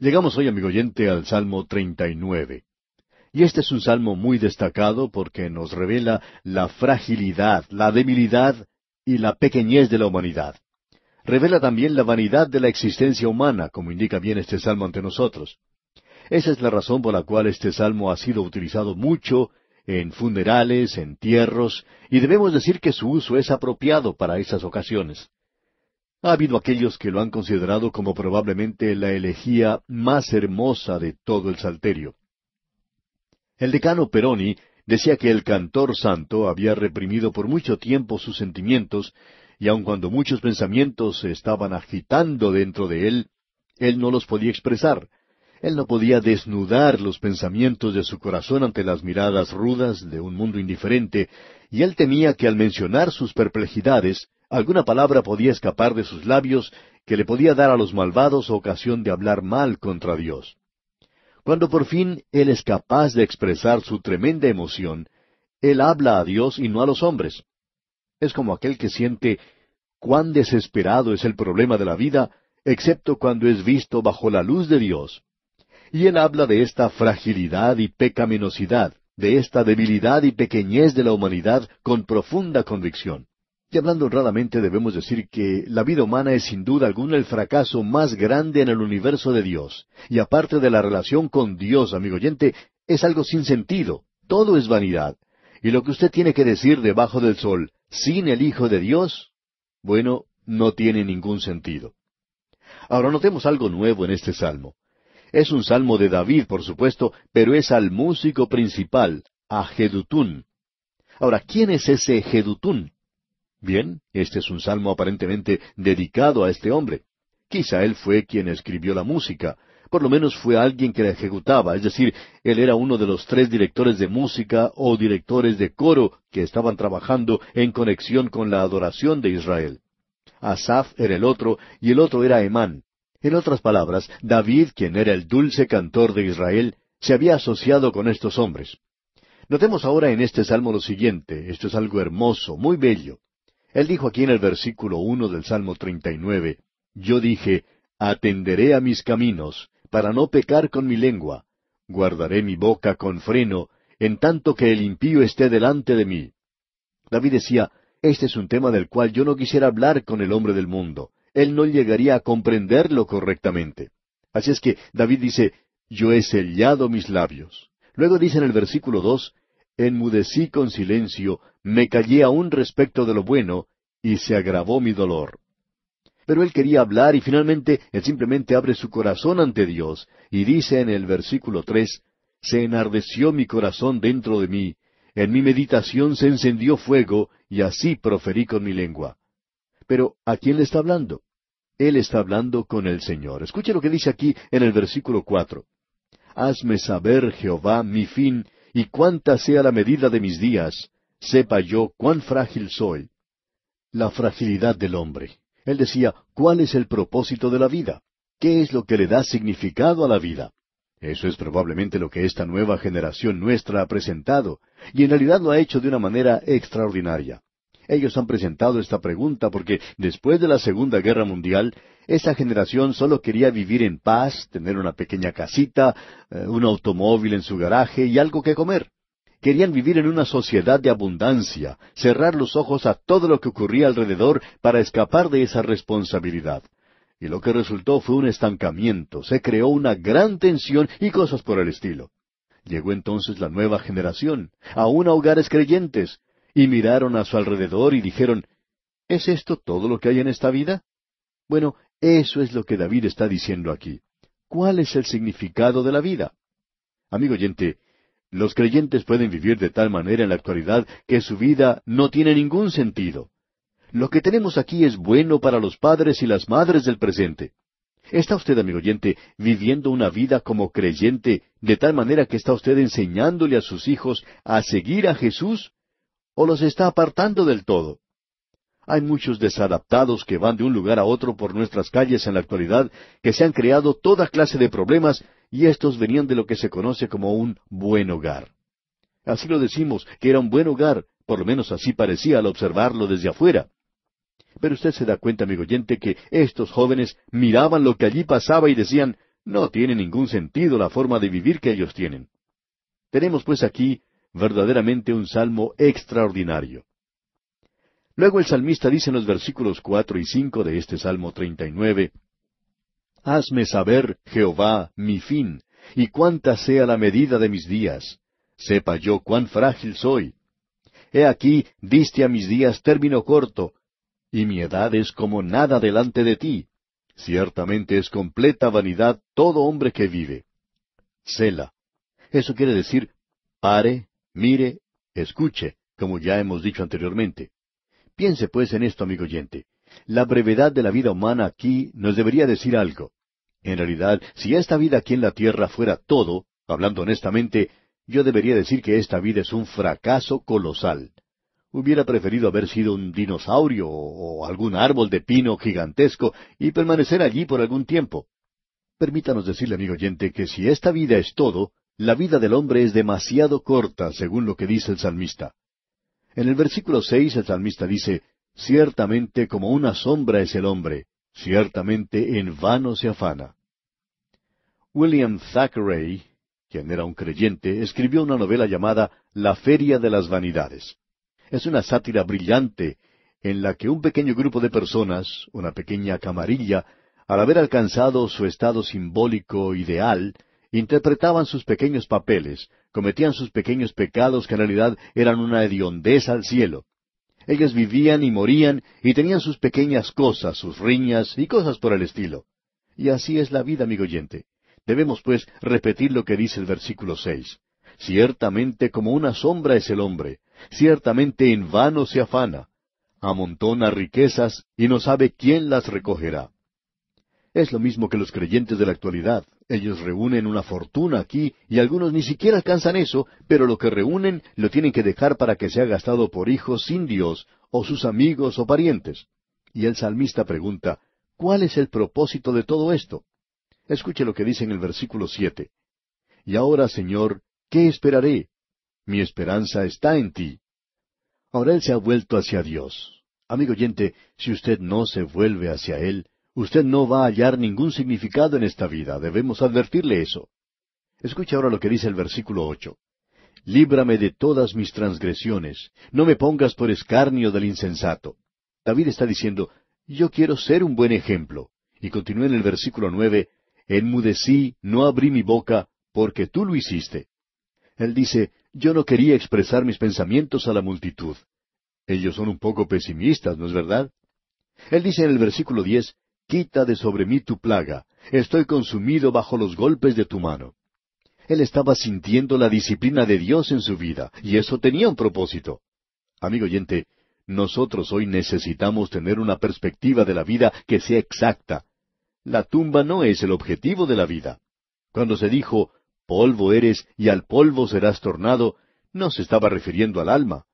Llegamos hoy, amigo oyente, al Salmo 39. Y este es un salmo muy destacado porque nos revela la fragilidad, la debilidad y la pequeñez de la humanidad. Revela también la vanidad de la existencia humana, como indica bien este salmo ante nosotros. Esa es la razón por la cual este salmo ha sido utilizado mucho en funerales, entierros, y debemos decir que su uso es apropiado para esas ocasiones. Ha habido aquellos que lo han considerado como probablemente la elegía más hermosa de todo el Salterio. El decano Peroni decía que el cantor santo había reprimido por mucho tiempo sus sentimientos, y aun cuando muchos pensamientos se estaban agitando dentro de él, él no los podía expresar. Él no podía desnudar los pensamientos de su corazón ante las miradas rudas de un mundo indiferente, y él temía que al mencionar sus perplejidades, Alguna palabra podía escapar de sus labios que le podía dar a los malvados ocasión de hablar mal contra Dios. Cuando por fin Él es capaz de expresar su tremenda emoción, Él habla a Dios y no a los hombres. Es como aquel que siente cuán desesperado es el problema de la vida, excepto cuando es visto bajo la luz de Dios. Y Él habla de esta fragilidad y pecaminosidad, de esta debilidad y pequeñez de la humanidad con profunda convicción. Y hablando honradamente debemos decir que la vida humana es sin duda alguna el fracaso más grande en el universo de Dios. Y aparte de la relación con Dios, amigo oyente, es algo sin sentido. Todo es vanidad. Y lo que usted tiene que decir debajo del sol, sin el Hijo de Dios, bueno, no tiene ningún sentido. Ahora notemos algo nuevo en este salmo. Es un salmo de David, por supuesto, pero es al músico principal, a Jedutún. Ahora, ¿quién es ese Jedutún? Bien, este es un salmo aparentemente dedicado a este hombre. Quizá él fue quien escribió la música, por lo menos fue alguien que la ejecutaba, es decir, él era uno de los tres directores de música o directores de coro que estaban trabajando en conexión con la adoración de Israel. Asaf era el otro y el otro era Emán. En otras palabras, David, quien era el dulce cantor de Israel, se había asociado con estos hombres. Notemos ahora en este salmo lo siguiente, esto es algo hermoso, muy bello. Él dijo aquí en el versículo uno del Salmo 39, Yo dije, Atenderé a mis caminos, para no pecar con mi lengua, guardaré mi boca con freno, en tanto que el impío esté delante de mí. David decía, Este es un tema del cual yo no quisiera hablar con el hombre del mundo, él no llegaría a comprenderlo correctamente. Así es que David dice, Yo he sellado mis labios. Luego dice en el versículo dos, enmudecí con silencio, me callé aún respecto de lo bueno, y se agravó mi dolor. Pero él quería hablar y finalmente él simplemente abre su corazón ante Dios y dice en el versículo tres, Se enardeció mi corazón dentro de mí, en mi meditación se encendió fuego y así proferí con mi lengua. Pero ¿a quién le está hablando? Él está hablando con el Señor. Escuche lo que dice aquí en el versículo cuatro. Hazme saber, Jehová, mi fin y cuánta sea la medida de mis días, sepa yo cuán frágil soy. La fragilidad del hombre. Él decía, ¿cuál es el propósito de la vida? ¿Qué es lo que le da significado a la vida? Eso es probablemente lo que esta nueva generación nuestra ha presentado, y en realidad lo ha hecho de una manera extraordinaria. Ellos han presentado esta pregunta porque después de la Segunda Guerra Mundial, esa generación solo quería vivir en paz, tener una pequeña casita, eh, un automóvil en su garaje y algo que comer. Querían vivir en una sociedad de abundancia, cerrar los ojos a todo lo que ocurría alrededor para escapar de esa responsabilidad. Y lo que resultó fue un estancamiento, se creó una gran tensión y cosas por el estilo. Llegó entonces la nueva generación, aún a hogares creyentes, y miraron a su alrededor y dijeron, ¿Es esto todo lo que hay en esta vida? Bueno, eso es lo que David está diciendo aquí. ¿Cuál es el significado de la vida? Amigo oyente, los creyentes pueden vivir de tal manera en la actualidad que su vida no tiene ningún sentido. Lo que tenemos aquí es bueno para los padres y las madres del presente. ¿Está usted, amigo oyente, viviendo una vida como creyente de tal manera que está usted enseñándole a sus hijos a seguir a Jesús? o los está apartando del todo. Hay muchos desadaptados que van de un lugar a otro por nuestras calles en la actualidad, que se han creado toda clase de problemas y estos venían de lo que se conoce como un buen hogar. Así lo decimos, que era un buen hogar, por lo menos así parecía al observarlo desde afuera. Pero usted se da cuenta, amigo oyente, que estos jóvenes miraban lo que allí pasaba y decían, no tiene ningún sentido la forma de vivir que ellos tienen. Tenemos pues aquí verdaderamente un salmo extraordinario. Luego el salmista dice en los versículos cuatro y cinco de este Salmo 39, Hazme saber, Jehová, mi fin, y cuánta sea la medida de mis días. Sepa yo cuán frágil soy. He aquí, diste a mis días término corto, y mi edad es como nada delante de ti. Ciertamente es completa vanidad todo hombre que vive. Sela. Eso quiere decir, pare, Mire, escuche, como ya hemos dicho anteriormente. Piense pues en esto, amigo oyente. La brevedad de la vida humana aquí nos debería decir algo. En realidad, si esta vida aquí en la tierra fuera todo, hablando honestamente, yo debería decir que esta vida es un fracaso colosal. Hubiera preferido haber sido un dinosaurio o algún árbol de pino gigantesco y permanecer allí por algún tiempo. Permítanos decirle, amigo oyente, que si esta vida es todo, la vida del hombre es demasiado corta, según lo que dice el salmista. En el versículo seis el salmista dice, Ciertamente como una sombra es el hombre, ciertamente en vano se afana. William Thackeray, quien era un creyente, escribió una novela llamada La Feria de las Vanidades. Es una sátira brillante en la que un pequeño grupo de personas, una pequeña camarilla, al haber alcanzado su estado simbólico ideal, interpretaban sus pequeños papeles, cometían sus pequeños pecados que en realidad eran una hediondez al cielo. Ellos vivían y morían y tenían sus pequeñas cosas, sus riñas y cosas por el estilo. Y así es la vida, amigo oyente. Debemos, pues, repetir lo que dice el versículo seis. Ciertamente como una sombra es el hombre, ciertamente en vano se afana, amontona riquezas y no sabe quién las recogerá. Es lo mismo que los creyentes de la actualidad. Ellos reúnen una fortuna aquí y algunos ni siquiera alcanzan eso, pero lo que reúnen lo tienen que dejar para que sea gastado por hijos sin Dios, o sus amigos o parientes. Y el salmista pregunta, ¿cuál es el propósito de todo esto? Escuche lo que dice en el versículo siete. Y ahora, Señor, ¿qué esperaré? Mi esperanza está en ti. Ahora él se ha vuelto hacia Dios. Amigo oyente, si usted no se vuelve hacia Él, Usted no va a hallar ningún significado en esta vida, debemos advertirle eso. Escucha ahora lo que dice el versículo ocho. Líbrame de todas mis transgresiones, no me pongas por escarnio del insensato. David está diciendo, yo quiero ser un buen ejemplo. Y continúa en el versículo nueve, enmudecí, no abrí mi boca, porque tú lo hiciste. Él dice, yo no quería expresar mis pensamientos a la multitud. Ellos son un poco pesimistas, ¿no es verdad? Él dice en el versículo 10. Quita de sobre mí tu plaga, estoy consumido bajo los golpes de tu mano. Él estaba sintiendo la disciplina de Dios en su vida, y eso tenía un propósito. Amigo oyente, nosotros hoy necesitamos tener una perspectiva de la vida que sea exacta. La tumba no es el objetivo de la vida. Cuando se dijo, polvo eres y al polvo serás tornado, no se estaba refiriendo al alma.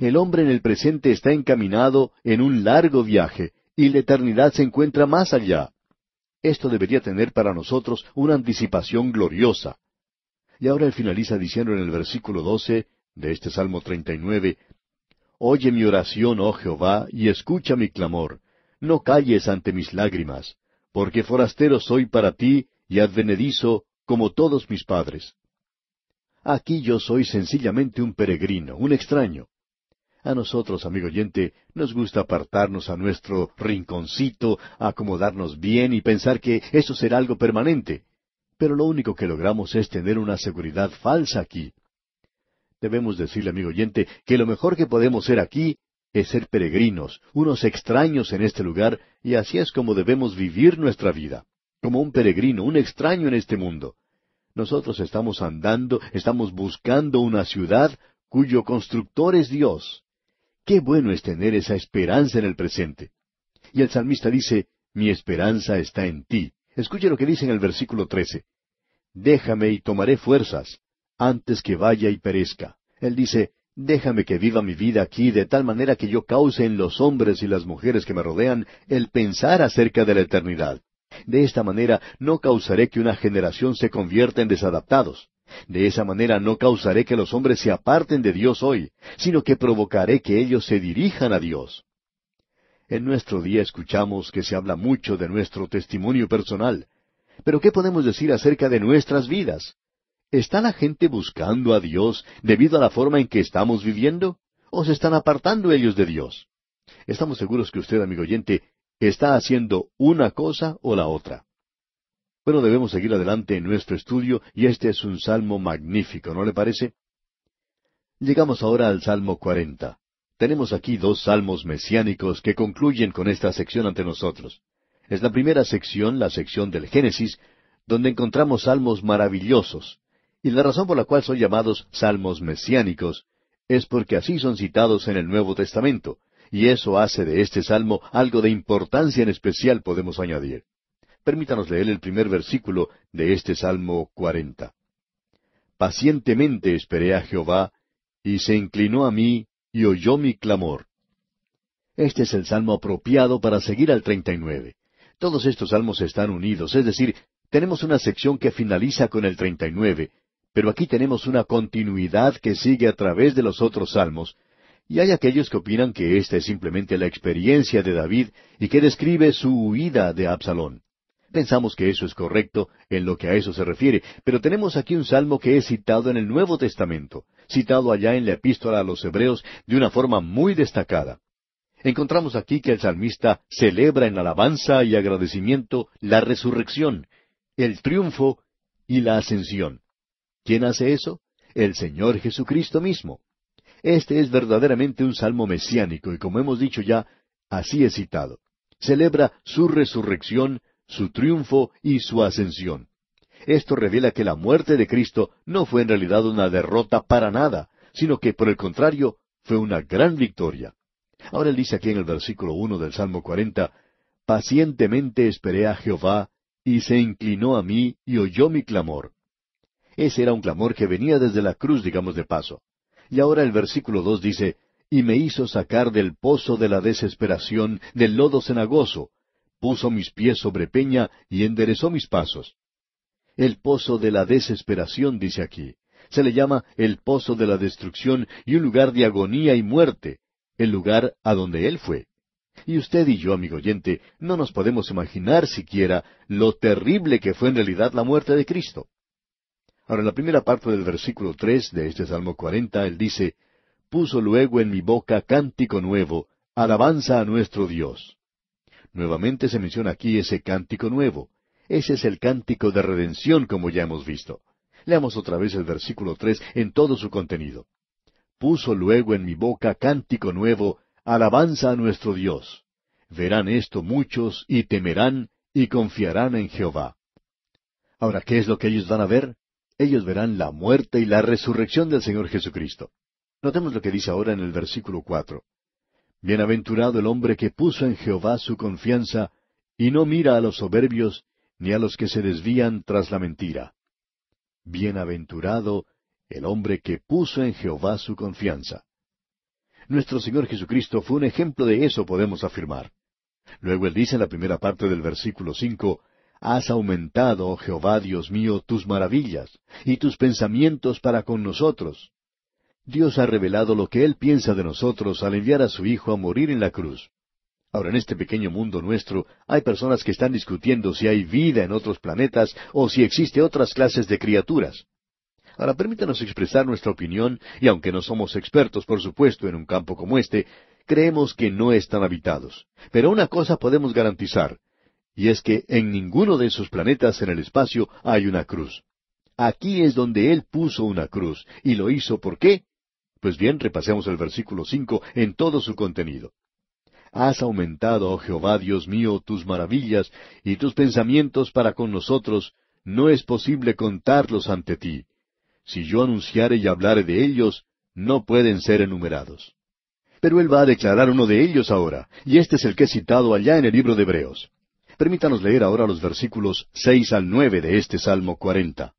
El hombre en el presente está encaminado en un largo viaje, y la eternidad se encuentra más allá. Esto debería tener para nosotros una anticipación gloriosa. Y ahora él finaliza diciendo en el versículo 12 de este Salmo 39, Oye mi oración, oh Jehová, y escucha mi clamor. No calles ante mis lágrimas, porque forastero soy para ti y advenedizo como todos mis padres. Aquí yo soy sencillamente un peregrino, un extraño. A nosotros, amigo oyente, nos gusta apartarnos a nuestro rinconcito, acomodarnos bien y pensar que eso será algo permanente. Pero lo único que logramos es tener una seguridad falsa aquí. Debemos decirle, amigo oyente, que lo mejor que podemos ser aquí es ser peregrinos, unos extraños en este lugar, y así es como debemos vivir nuestra vida, como un peregrino, un extraño en este mundo. Nosotros estamos andando, estamos buscando una ciudad cuyo constructor es Dios. Qué bueno es tener esa esperanza en el presente. Y el salmista dice, mi esperanza está en ti. Escuche lo que dice en el versículo 13. Déjame y tomaré fuerzas antes que vaya y perezca. Él dice, déjame que viva mi vida aquí de tal manera que yo cause en los hombres y las mujeres que me rodean el pensar acerca de la eternidad. De esta manera no causaré que una generación se convierta en desadaptados. De esa manera no causaré que los hombres se aparten de Dios hoy, sino que provocaré que ellos se dirijan a Dios. En nuestro día escuchamos que se habla mucho de nuestro testimonio personal, pero ¿qué podemos decir acerca de nuestras vidas? ¿Está la gente buscando a Dios debido a la forma en que estamos viviendo? ¿O se están apartando ellos de Dios? Estamos seguros que usted, amigo oyente, está haciendo una cosa o la otra. Pero debemos seguir adelante en nuestro estudio y este es un salmo magnífico, ¿no le parece? Llegamos ahora al Salmo 40. Tenemos aquí dos salmos mesiánicos que concluyen con esta sección ante nosotros. Es la primera sección, la sección del Génesis, donde encontramos salmos maravillosos. Y la razón por la cual son llamados salmos mesiánicos es porque así son citados en el Nuevo Testamento, y eso hace de este salmo algo de importancia en especial, podemos añadir. Permítanos leer el primer versículo de este Salmo 40. Pacientemente esperé a Jehová, y se inclinó a mí, y oyó mi clamor. Este es el salmo apropiado para seguir al 39. Todos estos salmos están unidos, es decir, tenemos una sección que finaliza con el 39, pero aquí tenemos una continuidad que sigue a través de los otros salmos, y hay aquellos que opinan que esta es simplemente la experiencia de David y que describe su huida de Absalón. Pensamos que eso es correcto en lo que a eso se refiere, pero tenemos aquí un salmo que es citado en el Nuevo Testamento, citado allá en la epístola a los Hebreos de una forma muy destacada. Encontramos aquí que el salmista celebra en alabanza y agradecimiento la resurrección, el triunfo y la ascensión. ¿Quién hace eso? El Señor Jesucristo mismo. Este es verdaderamente un salmo mesiánico y como hemos dicho ya, así es citado. Celebra su resurrección, su triunfo y su ascensión. Esto revela que la muerte de Cristo no fue en realidad una derrota para nada, sino que por el contrario fue una gran victoria. Ahora él dice aquí en el versículo uno del Salmo cuarenta Pacientemente esperé a Jehová, y se inclinó a mí y oyó mi clamor. Ese era un clamor que venía desde la cruz, digamos de paso. Y ahora el versículo dos dice Y me hizo sacar del pozo de la desesperación, del lodo cenagoso, puso mis pies sobre peña y enderezó mis pasos. El pozo de la desesperación, dice aquí. Se le llama el pozo de la destrucción y un lugar de agonía y muerte, el lugar a donde él fue. Y usted y yo, amigo oyente, no nos podemos imaginar siquiera lo terrible que fue en realidad la muerte de Cristo. Ahora, en la primera parte del versículo tres de este Salmo cuarenta, él dice, Puso luego en mi boca cántico nuevo, alabanza a nuestro Dios. Nuevamente se menciona aquí ese cántico nuevo. Ese es el cántico de redención, como ya hemos visto. Leamos otra vez el versículo tres en todo su contenido. Puso luego en mi boca cántico nuevo, alabanza a nuestro Dios. Verán esto muchos y temerán y confiarán en Jehová. Ahora, ¿qué es lo que ellos van a ver? Ellos verán la muerte y la resurrección del Señor Jesucristo. Notemos lo que dice ahora en el versículo cuatro. Bienaventurado el hombre que puso en Jehová su confianza, y no mira a los soberbios, ni a los que se desvían tras la mentira. Bienaventurado el hombre que puso en Jehová su confianza. Nuestro Señor Jesucristo fue un ejemplo de eso, podemos afirmar. Luego él dice en la primera parte del versículo cinco, Has aumentado, oh Jehová Dios mío, tus maravillas y tus pensamientos para con nosotros. Dios ha revelado lo que Él piensa de nosotros al enviar a su Hijo a morir en la cruz. Ahora, en este pequeño mundo nuestro hay personas que están discutiendo si hay vida en otros planetas o si existe otras clases de criaturas. Ahora, permítanos expresar nuestra opinión, y aunque no somos expertos, por supuesto, en un campo como este, creemos que no están habitados. Pero una cosa podemos garantizar, y es que en ninguno de esos planetas en el espacio hay una cruz. Aquí es donde Él puso una cruz, y lo hizo ¿por qué? Pues bien, repasemos el versículo cinco en todo su contenido. Has aumentado, oh Jehová Dios mío, tus maravillas y tus pensamientos para con nosotros, no es posible contarlos ante ti. Si yo anunciare y hablare de ellos, no pueden ser enumerados. Pero él va a declarar uno de ellos ahora, y este es el que he citado allá en el libro de Hebreos. Permítanos leer ahora los versículos seis al nueve de este Salmo cuarenta.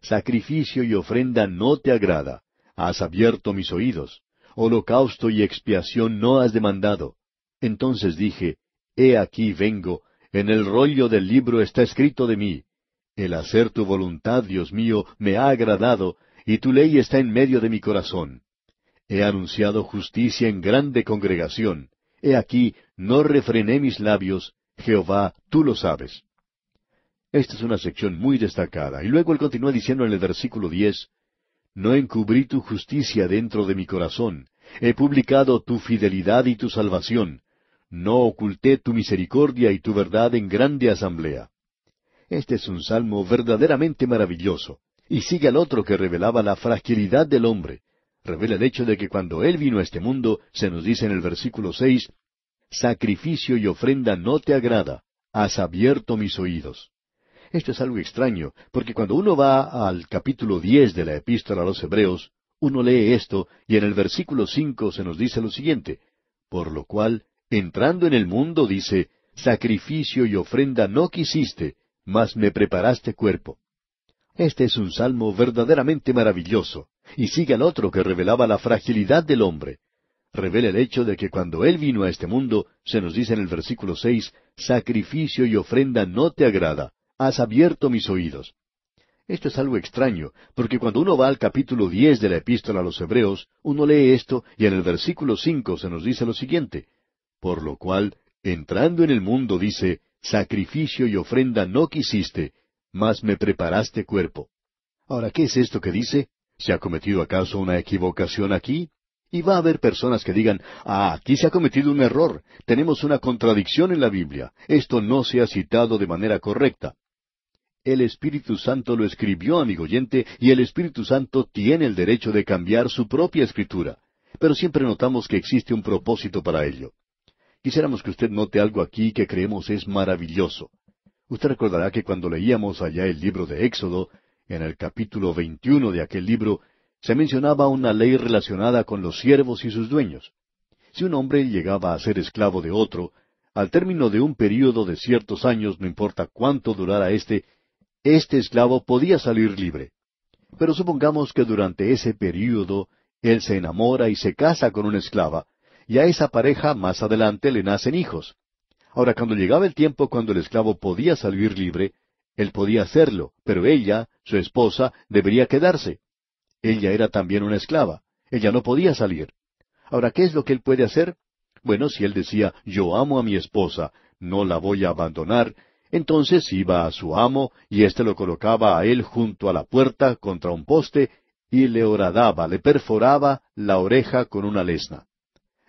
Sacrificio y ofrenda no te agrada, Has abierto mis oídos. Holocausto y expiación no has demandado. Entonces dije, He aquí vengo, en el rollo del libro está escrito de mí. El hacer tu voluntad, Dios mío, me ha agradado, y tu ley está en medio de mi corazón. He anunciado justicia en grande congregación. He aquí, no refrené mis labios, Jehová, tú lo sabes. Esta es una sección muy destacada, y luego él continúa diciendo en el versículo diez, no encubrí tu justicia dentro de mi corazón. He publicado tu fidelidad y tu salvación. No oculté tu misericordia y tu verdad en grande asamblea. Este es un salmo verdaderamente maravilloso. Y sigue al otro que revelaba la fragilidad del hombre. Revela el hecho de que cuando él vino a este mundo, se nos dice en el versículo seis, sacrificio y ofrenda no te agrada, has abierto mis oídos. Esto es algo extraño, porque cuando uno va al capítulo diez de la epístola a los Hebreos, uno lee esto y en el versículo cinco se nos dice lo siguiente, por lo cual, entrando en el mundo, dice, sacrificio y ofrenda no quisiste, mas me preparaste cuerpo. Este es un salmo verdaderamente maravilloso, y sigue al otro que revelaba la fragilidad del hombre. Revela el hecho de que cuando Él vino a este mundo, se nos dice en el versículo seis, sacrificio y ofrenda no te agrada, has abierto mis oídos. Esto es algo extraño, porque cuando uno va al capítulo diez de la epístola a los Hebreos, uno lee esto y en el versículo cinco se nos dice lo siguiente, por lo cual, entrando en el mundo, dice, sacrificio y ofrenda no quisiste, mas me preparaste cuerpo. Ahora, ¿qué es esto que dice? ¿Se ha cometido acaso una equivocación aquí? Y va a haber personas que digan, ah, aquí se ha cometido un error, tenemos una contradicción en la Biblia, esto no se ha citado de manera correcta. El Espíritu Santo lo escribió, amigo oyente, y el Espíritu Santo tiene el derecho de cambiar su propia escritura. Pero siempre notamos que existe un propósito para ello. Quisiéramos que usted note algo aquí que creemos es maravilloso. Usted recordará que cuando leíamos allá el libro de Éxodo, en el capítulo 21 de aquel libro, se mencionaba una ley relacionada con los siervos y sus dueños. Si un hombre llegaba a ser esclavo de otro, al término de un período de ciertos años, no importa cuánto durara este este esclavo podía salir libre. Pero supongamos que durante ese período él se enamora y se casa con una esclava, y a esa pareja más adelante le nacen hijos. Ahora, cuando llegaba el tiempo cuando el esclavo podía salir libre, él podía hacerlo, pero ella, su esposa, debería quedarse. Ella era también una esclava. Ella no podía salir. Ahora, ¿qué es lo que él puede hacer? Bueno, si él decía, yo amo a mi esposa, no la voy a abandonar, entonces iba a su amo, y éste lo colocaba a él junto a la puerta contra un poste, y le horadaba, le perforaba la oreja con una lesna.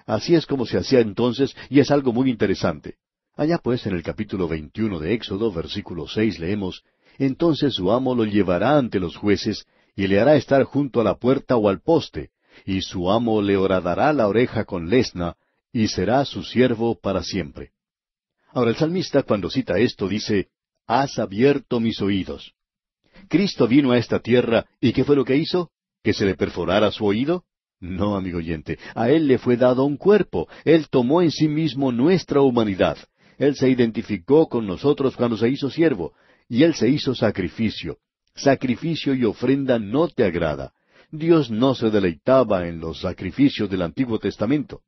Así es como se hacía entonces, y es algo muy interesante. Allá pues en el capítulo 21 de Éxodo, versículo 6 leemos, Entonces su amo lo llevará ante los jueces, y le hará estar junto a la puerta o al poste, y su amo le horadará la oreja con lesna, y será su siervo para siempre. Ahora el salmista cuando cita esto dice, Has abierto mis oídos. Cristo vino a esta tierra y ¿qué fue lo que hizo? ¿Que se le perforara su oído? No, amigo oyente, a Él le fue dado un cuerpo, Él tomó en sí mismo nuestra humanidad, Él se identificó con nosotros cuando se hizo siervo, y Él se hizo sacrificio. Sacrificio y ofrenda no te agrada. Dios no se deleitaba en los sacrificios del Antiguo Testamento.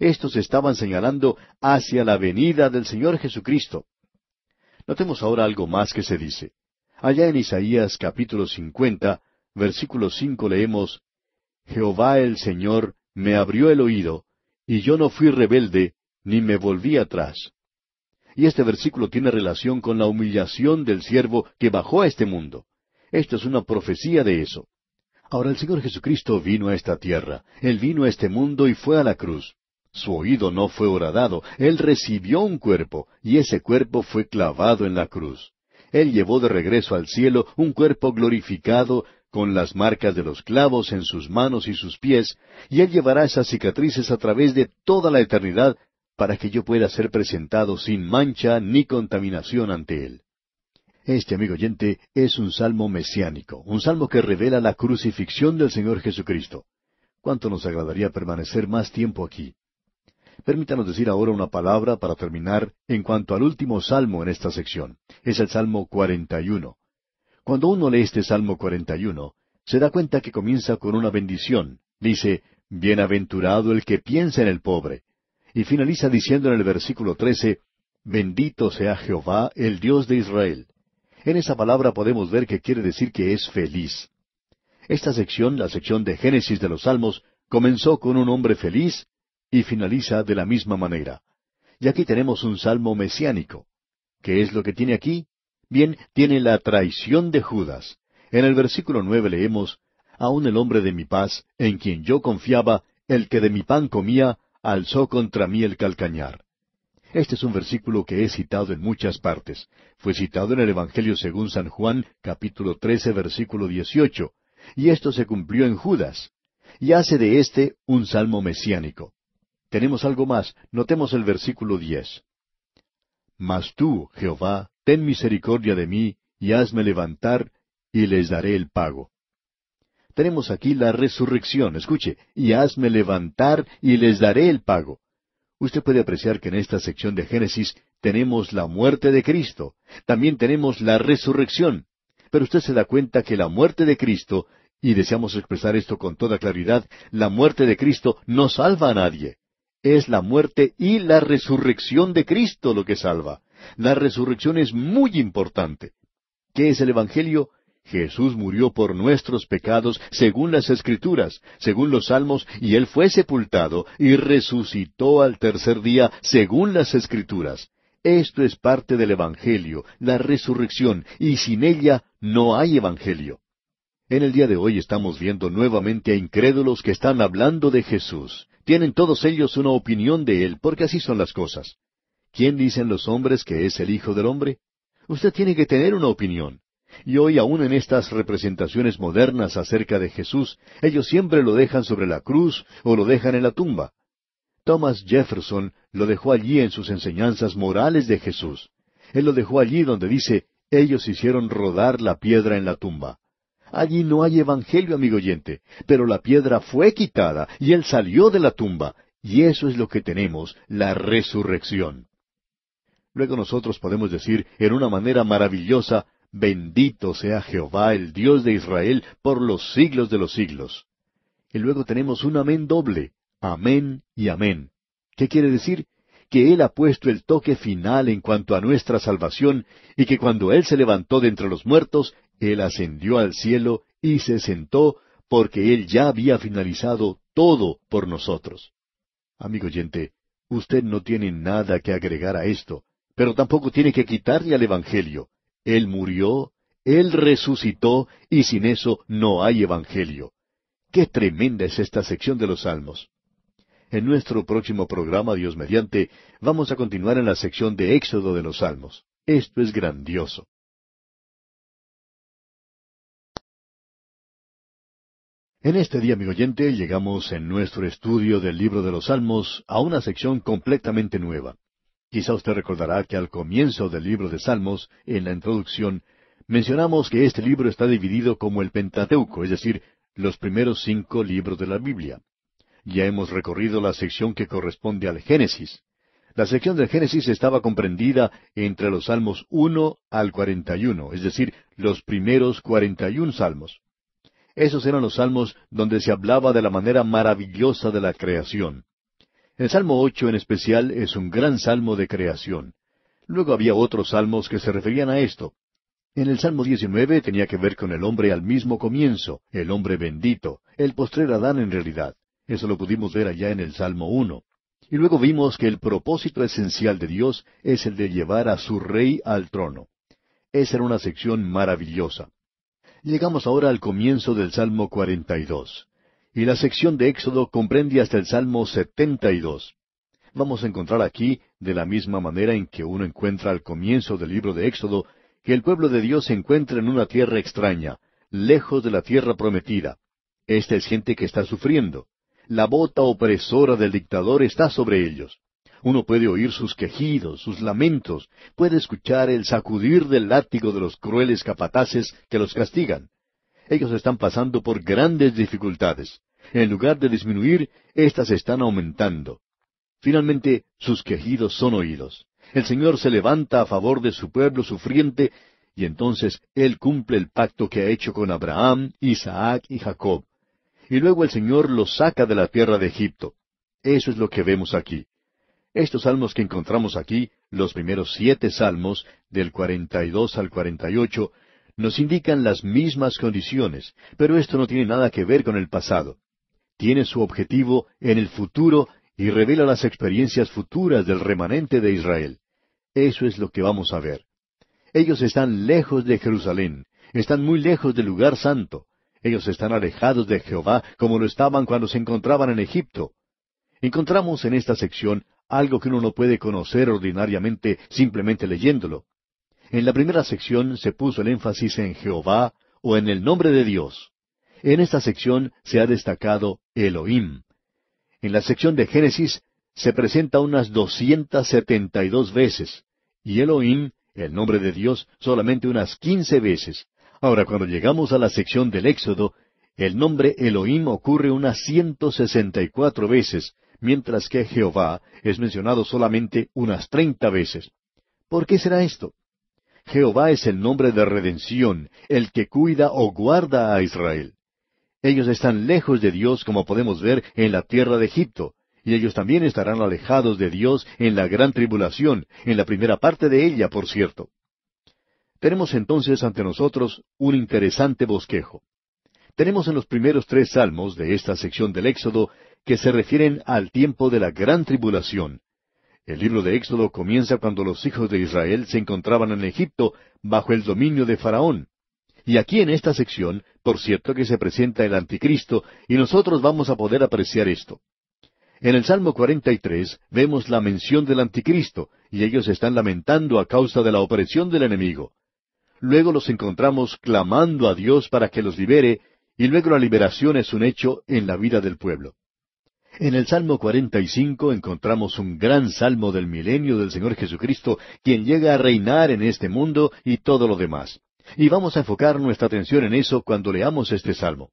Estos estaban señalando hacia la venida del Señor Jesucristo. Notemos ahora algo más que se dice. Allá en Isaías capítulo cincuenta, versículo cinco leemos Jehová el Señor me abrió el oído, y yo no fui rebelde, ni me volví atrás. Y este versículo tiene relación con la humillación del siervo que bajó a este mundo. Esto es una profecía de eso. Ahora el Señor Jesucristo vino a esta tierra, Él vino a este mundo y fue a la cruz. Su oído no fue horadado, él recibió un cuerpo, y ese cuerpo fue clavado en la cruz. Él llevó de regreso al cielo un cuerpo glorificado, con las marcas de los clavos en sus manos y sus pies, y Él llevará esas cicatrices a través de toda la eternidad para que yo pueda ser presentado sin mancha ni contaminación ante Él. Este, amigo oyente, es un salmo mesiánico, un salmo que revela la crucifixión del Señor Jesucristo. ¿Cuánto nos agradaría permanecer más tiempo aquí? Permítanos decir ahora una palabra para terminar en cuanto al último salmo en esta sección. Es el Salmo 41. Cuando uno lee este Salmo 41, se da cuenta que comienza con una bendición. Dice, Bienaventurado el que piensa en el pobre. Y finaliza diciendo en el versículo 13, Bendito sea Jehová, el Dios de Israel. En esa palabra podemos ver que quiere decir que es feliz. Esta sección, la sección de Génesis de los Salmos, comenzó con un hombre feliz y finaliza de la misma manera. Y aquí tenemos un salmo mesiánico. ¿Qué es lo que tiene aquí? Bien, tiene la traición de Judas. En el versículo nueve leemos, Aún el hombre de mi paz, en quien yo confiaba, el que de mi pan comía, alzó contra mí el calcañar. Este es un versículo que he citado en muchas partes. Fue citado en el Evangelio según San Juan, capítulo trece, versículo 18. Y esto se cumplió en Judas. Y hace de este un salmo mesiánico. Tenemos algo más. Notemos el versículo diez. Mas tú, Jehová, ten misericordia de mí, y hazme levantar, y les daré el pago. Tenemos aquí la resurrección, escuche, y hazme levantar, y les daré el pago. Usted puede apreciar que en esta sección de Génesis tenemos la muerte de Cristo, también tenemos la resurrección, pero usted se da cuenta que la muerte de Cristo, y deseamos expresar esto con toda claridad, la muerte de Cristo no salva a nadie es la muerte y la resurrección de Cristo lo que salva. La resurrección es muy importante. ¿Qué es el Evangelio? Jesús murió por nuestros pecados según las Escrituras, según los Salmos, y Él fue sepultado y resucitó al tercer día según las Escrituras. Esto es parte del Evangelio, la resurrección, y sin ella no hay Evangelio. En el día de hoy estamos viendo nuevamente a incrédulos que están hablando de Jesús. Tienen todos ellos una opinión de Él, porque así son las cosas. ¿Quién dicen los hombres que es el Hijo del Hombre? Usted tiene que tener una opinión. Y hoy aún en estas representaciones modernas acerca de Jesús, ellos siempre lo dejan sobre la cruz o lo dejan en la tumba. Thomas Jefferson lo dejó allí en sus enseñanzas morales de Jesús. Él lo dejó allí donde dice, ellos hicieron rodar la piedra en la tumba. Allí no hay evangelio, amigo oyente, pero la piedra fue quitada y él salió de la tumba, y eso es lo que tenemos, la resurrección. Luego nosotros podemos decir en una manera maravillosa, bendito sea Jehová el Dios de Israel por los siglos de los siglos. Y luego tenemos un amén doble, amén y amén. ¿Qué quiere decir? que Él ha puesto el toque final en cuanto a nuestra salvación y que cuando Él se levantó de entre los muertos, él ascendió al cielo y se sentó porque Él ya había finalizado todo por nosotros. Amigo oyente, usted no tiene nada que agregar a esto, pero tampoco tiene que quitarle al Evangelio. Él murió, Él resucitó, y sin eso no hay Evangelio. Qué tremenda es esta sección de los Salmos. En nuestro próximo programa, Dios mediante, vamos a continuar en la sección de Éxodo de los Salmos. Esto es grandioso. En este día, amigo oyente, llegamos en nuestro estudio del libro de los Salmos a una sección completamente nueva. Quizá usted recordará que al comienzo del libro de Salmos, en la introducción, mencionamos que este libro está dividido como el Pentateuco, es decir, los primeros cinco libros de la Biblia. Ya hemos recorrido la sección que corresponde al Génesis. La sección del Génesis estaba comprendida entre los Salmos 1 al 41, es decir, los primeros 41 Salmos. Esos eran los salmos donde se hablaba de la manera maravillosa de la creación. El Salmo 8 en especial es un gran salmo de creación. Luego había otros salmos que se referían a esto. En el Salmo 19 tenía que ver con el hombre al mismo comienzo, el hombre bendito, el postrer Adán en realidad. Eso lo pudimos ver allá en el Salmo 1. Y luego vimos que el propósito esencial de Dios es el de llevar a su rey al trono. Esa era una sección maravillosa. Llegamos ahora al comienzo del Salmo 42. Y la sección de Éxodo comprende hasta el Salmo 72. Vamos a encontrar aquí, de la misma manera en que uno encuentra al comienzo del libro de Éxodo, que el pueblo de Dios se encuentra en una tierra extraña, lejos de la tierra prometida. Esta es gente que está sufriendo. La bota opresora del dictador está sobre ellos. Uno puede oír sus quejidos, sus lamentos, puede escuchar el sacudir del látigo de los crueles capataces que los castigan. Ellos están pasando por grandes dificultades. En lugar de disminuir, éstas están aumentando. Finalmente, sus quejidos son oídos. El Señor se levanta a favor de su pueblo sufriente y entonces Él cumple el pacto que ha hecho con Abraham, Isaac y Jacob. Y luego el Señor los saca de la tierra de Egipto. Eso es lo que vemos aquí. Estos salmos que encontramos aquí, los primeros siete salmos, del 42 al 48, nos indican las mismas condiciones, pero esto no tiene nada que ver con el pasado. Tiene su objetivo en el futuro y revela las experiencias futuras del remanente de Israel. Eso es lo que vamos a ver. Ellos están lejos de Jerusalén, están muy lejos del lugar santo. Ellos están alejados de Jehová como lo estaban cuando se encontraban en Egipto. Encontramos en esta sección algo que uno no puede conocer ordinariamente simplemente leyéndolo. En la primera sección se puso el énfasis en Jehová o en el nombre de Dios. En esta sección se ha destacado Elohim. En la sección de Génesis se presenta unas 272 veces, y Elohim, el nombre de Dios, solamente unas quince veces. Ahora, cuando llegamos a la sección del Éxodo, el nombre Elohim ocurre unas 164 veces, mientras que Jehová es mencionado solamente unas treinta veces. ¿Por qué será esto? Jehová es el nombre de redención, el que cuida o guarda a Israel. Ellos están lejos de Dios, como podemos ver en la tierra de Egipto, y ellos también estarán alejados de Dios en la gran tribulación, en la primera parte de ella, por cierto. Tenemos entonces ante nosotros un interesante bosquejo. Tenemos en los primeros tres salmos de esta sección del Éxodo que se refieren al tiempo de la gran tribulación. El libro de Éxodo comienza cuando los hijos de Israel se encontraban en Egipto bajo el dominio de Faraón. Y aquí en esta sección, por cierto que se presenta el anticristo, y nosotros vamos a poder apreciar esto. En el Salmo 43 vemos la mención del anticristo, y ellos están lamentando a causa de la opresión del enemigo. Luego los encontramos clamando a Dios para que los libere, y luego la liberación es un hecho en la vida del pueblo. En el Salmo 45 encontramos un gran salmo del milenio del Señor Jesucristo, quien llega a reinar en este mundo y todo lo demás. Y vamos a enfocar nuestra atención en eso cuando leamos este salmo.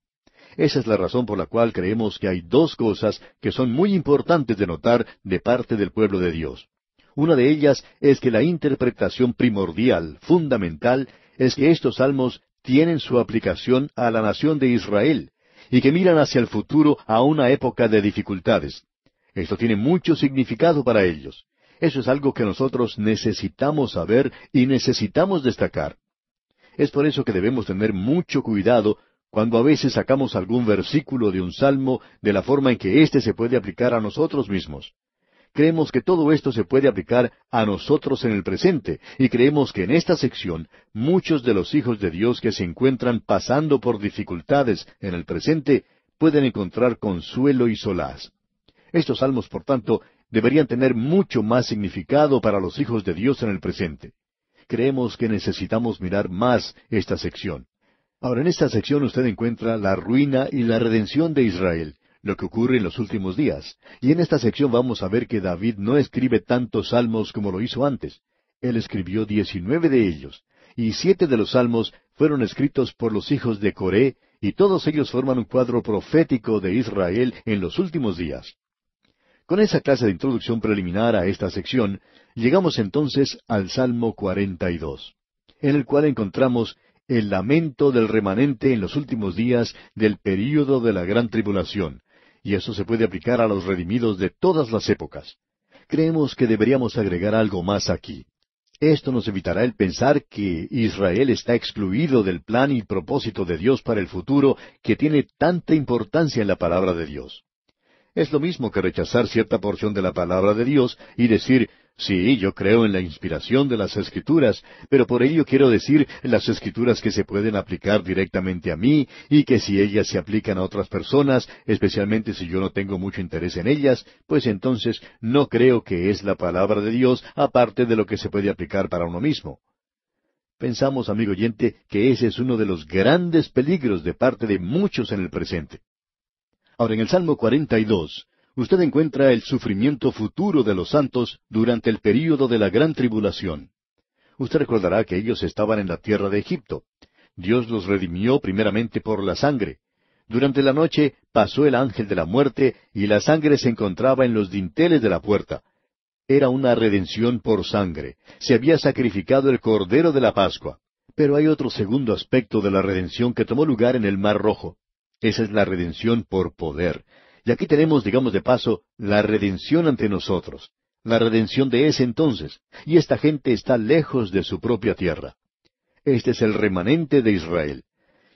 Esa es la razón por la cual creemos que hay dos cosas que son muy importantes de notar de parte del pueblo de Dios. Una de ellas es que la interpretación primordial, fundamental, es que estos salmos tienen su aplicación a la nación de Israel, y que miran hacia el futuro a una época de dificultades. Esto tiene mucho significado para ellos. Eso es algo que nosotros necesitamos saber y necesitamos destacar. Es por eso que debemos tener mucho cuidado cuando a veces sacamos algún versículo de un salmo de la forma en que éste se puede aplicar a nosotros mismos. Creemos que todo esto se puede aplicar a nosotros en el presente y creemos que en esta sección muchos de los hijos de Dios que se encuentran pasando por dificultades en el presente pueden encontrar consuelo y solaz. Estos salmos, por tanto, deberían tener mucho más significado para los hijos de Dios en el presente. Creemos que necesitamos mirar más esta sección. Ahora, en esta sección usted encuentra la ruina y la redención de Israel, lo que ocurre en los últimos días. Y en esta sección vamos a ver que David no escribe tantos salmos como lo hizo antes. Él escribió diecinueve de ellos, y siete de los salmos fueron escritos por los hijos de Coré, y todos ellos forman un cuadro profético de Israel en los últimos días. Con esa clase de introducción preliminar a esta sección, llegamos entonces al Salmo 42, en el cual encontramos el lamento del remanente en los últimos días del período de la gran tribulación, y eso se puede aplicar a los redimidos de todas las épocas. Creemos que deberíamos agregar algo más aquí. Esto nos evitará el pensar que Israel está excluido del plan y propósito de Dios para el futuro que tiene tanta importancia en la palabra de Dios. Es lo mismo que rechazar cierta porción de la palabra de Dios y decir, Sí, yo creo en la inspiración de las escrituras, pero por ello quiero decir las escrituras que se pueden aplicar directamente a mí y que si ellas se aplican a otras personas, especialmente si yo no tengo mucho interés en ellas, pues entonces no creo que es la palabra de Dios aparte de lo que se puede aplicar para uno mismo. Pensamos, amigo oyente, que ese es uno de los grandes peligros de parte de muchos en el presente. Ahora, en el Salmo 42, usted encuentra el sufrimiento futuro de los santos durante el período de la gran tribulación. Usted recordará que ellos estaban en la tierra de Egipto. Dios los redimió primeramente por la sangre. Durante la noche pasó el ángel de la muerte y la sangre se encontraba en los dinteles de la puerta. Era una redención por sangre. Se había sacrificado el cordero de la Pascua. Pero hay otro segundo aspecto de la redención que tomó lugar en el Mar Rojo. Esa es la redención por poder, y aquí tenemos, digamos de paso, la redención ante nosotros, la redención de ese entonces, y esta gente está lejos de su propia tierra. Este es el remanente de Israel.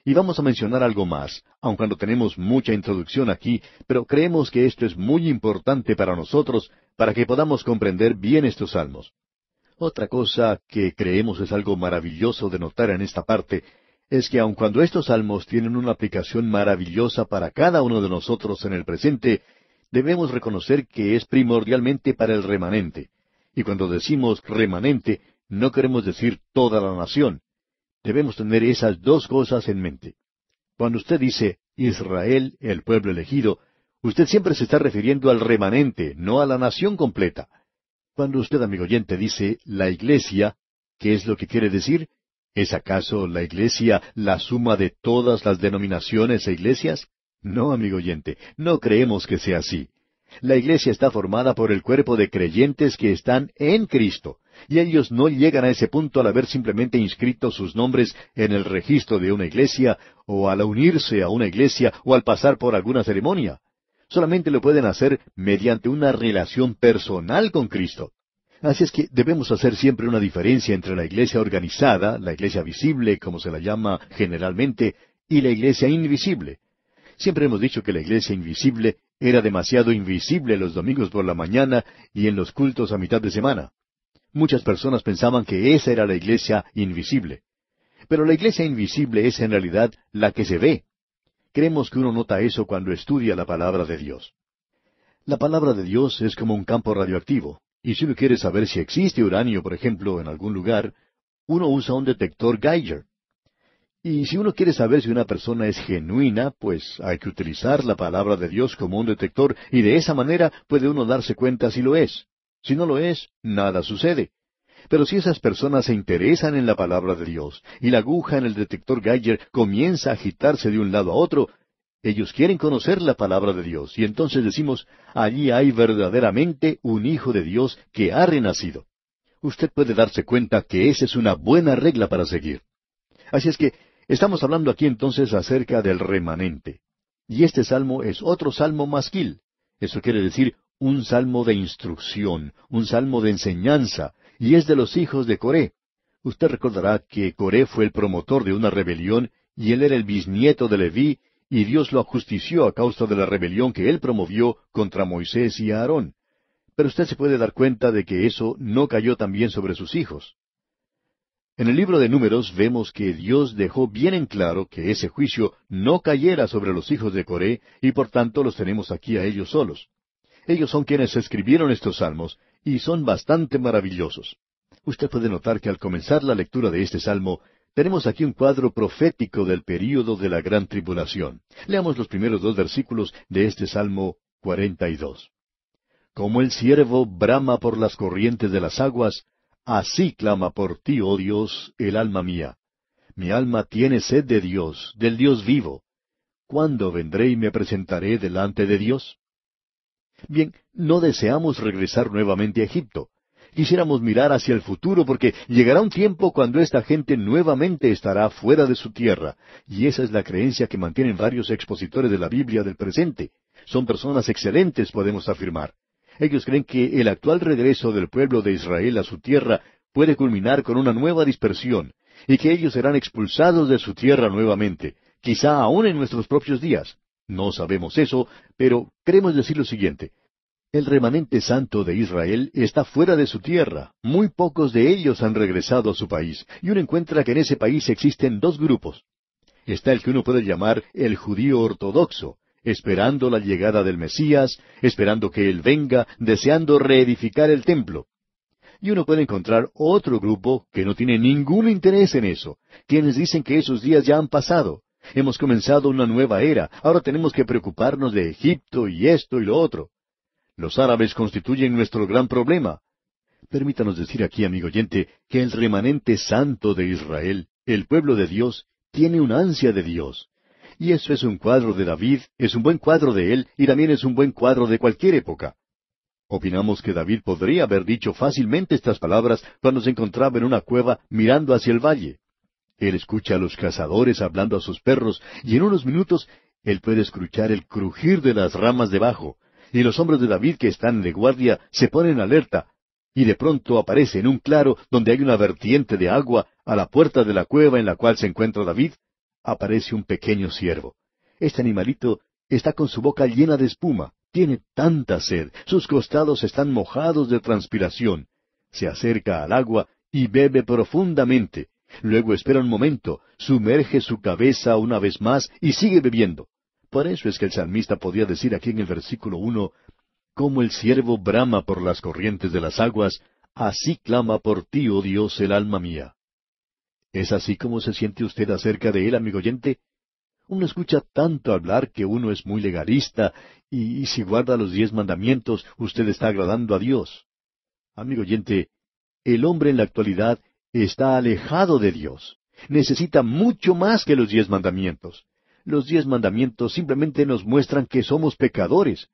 Y vamos a mencionar algo más, aun cuando tenemos mucha introducción aquí, pero creemos que esto es muy importante para nosotros, para que podamos comprender bien estos salmos. Otra cosa que creemos es algo maravilloso de notar en esta parte es que aun cuando estos salmos tienen una aplicación maravillosa para cada uno de nosotros en el presente, debemos reconocer que es primordialmente para el remanente. Y cuando decimos remanente, no queremos decir toda la nación. Debemos tener esas dos cosas en mente. Cuando usted dice Israel, el pueblo elegido, usted siempre se está refiriendo al remanente, no a la nación completa. Cuando usted, amigo oyente, dice la iglesia, ¿qué es lo que quiere decir? ¿Es acaso la Iglesia la suma de todas las denominaciones e iglesias? No, amigo oyente, no creemos que sea así. La iglesia está formada por el cuerpo de creyentes que están en Cristo, y ellos no llegan a ese punto al haber simplemente inscrito sus nombres en el registro de una iglesia, o al unirse a una iglesia, o al pasar por alguna ceremonia. Solamente lo pueden hacer mediante una relación personal con Cristo. Así es que debemos hacer siempre una diferencia entre la iglesia organizada, la iglesia visible, como se la llama generalmente, y la iglesia invisible. Siempre hemos dicho que la iglesia invisible era demasiado invisible los domingos por la mañana y en los cultos a mitad de semana. Muchas personas pensaban que esa era la iglesia invisible. Pero la iglesia invisible es en realidad la que se ve. Creemos que uno nota eso cuando estudia la palabra de Dios. La palabra de Dios es como un campo radioactivo. Y si uno quiere saber si existe uranio, por ejemplo, en algún lugar, uno usa un detector Geiger. Y si uno quiere saber si una persona es genuina, pues hay que utilizar la palabra de Dios como un detector y de esa manera puede uno darse cuenta si lo es. Si no lo es, nada sucede. Pero si esas personas se interesan en la palabra de Dios y la aguja en el detector Geiger comienza a agitarse de un lado a otro, ellos quieren conocer la palabra de Dios y entonces decimos, allí hay verdaderamente un Hijo de Dios que ha renacido. Usted puede darse cuenta que esa es una buena regla para seguir. Así es que estamos hablando aquí entonces acerca del remanente. Y este salmo es otro salmo masquil. Eso quiere decir un salmo de instrucción, un salmo de enseñanza, y es de los hijos de Coré. Usted recordará que Coré fue el promotor de una rebelión y él era el bisnieto de Leví y Dios lo ajustició a causa de la rebelión que él promovió contra Moisés y Aarón. Pero usted se puede dar cuenta de que eso no cayó también sobre sus hijos. En el libro de Números vemos que Dios dejó bien en claro que ese juicio no cayera sobre los hijos de Coré, y por tanto los tenemos aquí a ellos solos. Ellos son quienes escribieron estos salmos, y son bastante maravillosos. Usted puede notar que al comenzar la lectura de este salmo, tenemos aquí un cuadro profético del período de la gran tribulación. Leamos los primeros dos versículos de este Salmo 42. Como el siervo brama por las corrientes de las aguas, así clama por ti, oh Dios, el alma mía. Mi alma tiene sed de Dios, del Dios vivo. ¿Cuándo vendré y me presentaré delante de Dios? Bien, no deseamos regresar nuevamente a Egipto. Quisiéramos mirar hacia el futuro porque llegará un tiempo cuando esta gente nuevamente estará fuera de su tierra, y esa es la creencia que mantienen varios expositores de la Biblia del presente. Son personas excelentes, podemos afirmar. Ellos creen que el actual regreso del pueblo de Israel a su tierra puede culminar con una nueva dispersión, y que ellos serán expulsados de su tierra nuevamente, quizá aún en nuestros propios días. No sabemos eso, pero queremos decir lo siguiente. El remanente santo de Israel está fuera de su tierra. Muy pocos de ellos han regresado a su país, y uno encuentra que en ese país existen dos grupos. Está el que uno puede llamar el judío ortodoxo, esperando la llegada del Mesías, esperando que Él venga, deseando reedificar el templo. Y uno puede encontrar otro grupo que no tiene ningún interés en eso, quienes dicen que esos días ya han pasado. Hemos comenzado una nueva era, ahora tenemos que preocuparnos de Egipto y esto y lo otro. Los árabes constituyen nuestro gran problema. Permítanos decir aquí, amigo oyente, que el remanente santo de Israel, el pueblo de Dios, tiene un ansia de Dios. Y eso es un cuadro de David, es un buen cuadro de él y también es un buen cuadro de cualquier época. Opinamos que David podría haber dicho fácilmente estas palabras cuando se encontraba en una cueva mirando hacia el valle. Él escucha a los cazadores hablando a sus perros y en unos minutos él puede escuchar el crujir de las ramas debajo, y los hombres de David que están de guardia se ponen alerta, y de pronto aparece en un claro donde hay una vertiente de agua a la puerta de la cueva en la cual se encuentra David, aparece un pequeño ciervo. Este animalito está con su boca llena de espuma, tiene tanta sed, sus costados están mojados de transpiración. Se acerca al agua y bebe profundamente. Luego espera un momento, sumerge su cabeza una vez más y sigue bebiendo. Por eso es que el salmista podía decir aquí en el versículo uno, Como el siervo brama por las corrientes de las aguas, así clama por ti, oh Dios, el alma mía. ¿Es así como se siente usted acerca de él, amigo oyente? Uno escucha tanto hablar que uno es muy legalista, y, y si guarda los diez mandamientos, usted está agradando a Dios. Amigo oyente, el hombre en la actualidad está alejado de Dios. Necesita mucho más que los diez mandamientos. Los diez mandamientos simplemente nos muestran que somos pecadores.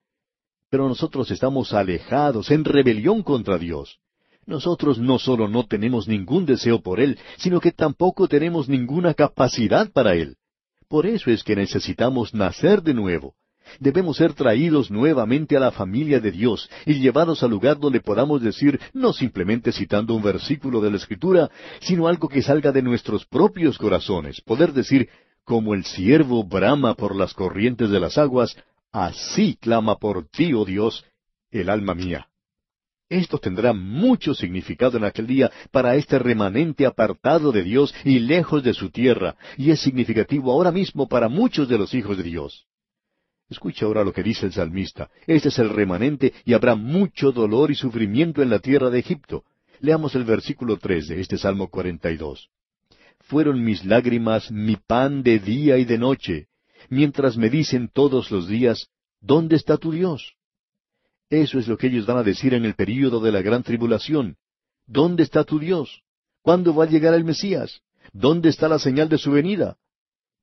Pero nosotros estamos alejados, en rebelión contra Dios. Nosotros no solo no tenemos ningún deseo por Él, sino que tampoco tenemos ninguna capacidad para Él. Por eso es que necesitamos nacer de nuevo. Debemos ser traídos nuevamente a la familia de Dios y llevados al lugar donde podamos decir, no simplemente citando un versículo de la Escritura, sino algo que salga de nuestros propios corazones, poder decir, como el siervo brama por las corrientes de las aguas, así clama por ti, oh Dios, el alma mía. Esto tendrá mucho significado en aquel día para este remanente apartado de Dios y lejos de su tierra, y es significativo ahora mismo para muchos de los hijos de Dios. Escucha ahora lo que dice el salmista. Este es el remanente y habrá mucho dolor y sufrimiento en la tierra de Egipto. Leamos el versículo tres de este Salmo 42 fueron mis lágrimas mi pan de día y de noche, mientras me dicen todos los días, ¿dónde está tu Dios? Eso es lo que ellos van a decir en el período de la gran tribulación. ¿Dónde está tu Dios? ¿Cuándo va a llegar el Mesías? ¿Dónde está la señal de su venida?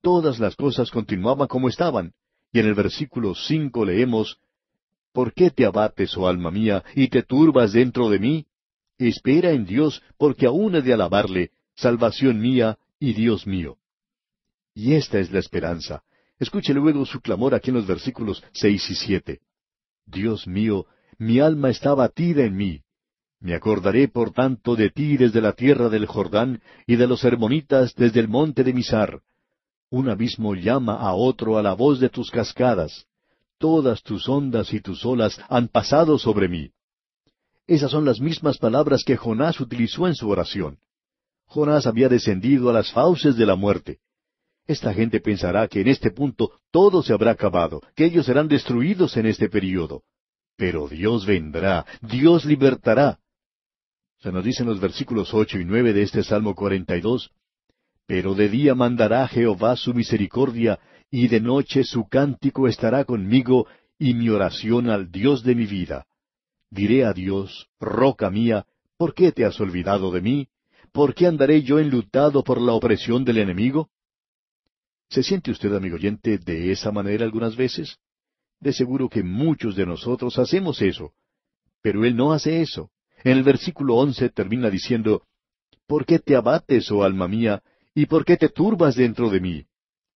Todas las cosas continuaban como estaban. Y en el versículo cinco leemos, ¿Por qué te abates, oh alma mía, y te turbas dentro de mí? Espera en Dios, porque aún he de alabarle, Salvación mía y Dios mío. Y esta es la esperanza. Escuche luego su clamor aquí en los versículos seis y siete. Dios mío, mi alma está batida en mí. Me acordaré, por tanto, de ti desde la tierra del Jordán y de los hermonitas desde el monte de Misar. Un abismo llama a otro a la voz de tus cascadas. Todas tus ondas y tus olas han pasado sobre mí. Esas son las mismas palabras que Jonás utilizó en su oración. Jonás había descendido a las fauces de la muerte. Esta gente pensará que en este punto todo se habrá acabado, que ellos serán destruidos en este período. Pero Dios vendrá, Dios libertará. Se nos dicen los versículos ocho y nueve de este Salmo 42, Pero de día mandará Jehová su misericordia, y de noche su cántico estará conmigo, y mi oración al Dios de mi vida. Diré a Dios, roca mía, ¿por qué te has olvidado de mí? ¿por qué andaré yo enlutado por la opresión del enemigo? ¿Se siente usted, amigo oyente, de esa manera algunas veces? De seguro que muchos de nosotros hacemos eso. Pero él no hace eso. En el versículo once termina diciendo, ¿Por qué te abates, oh alma mía, y por qué te turbas dentro de mí?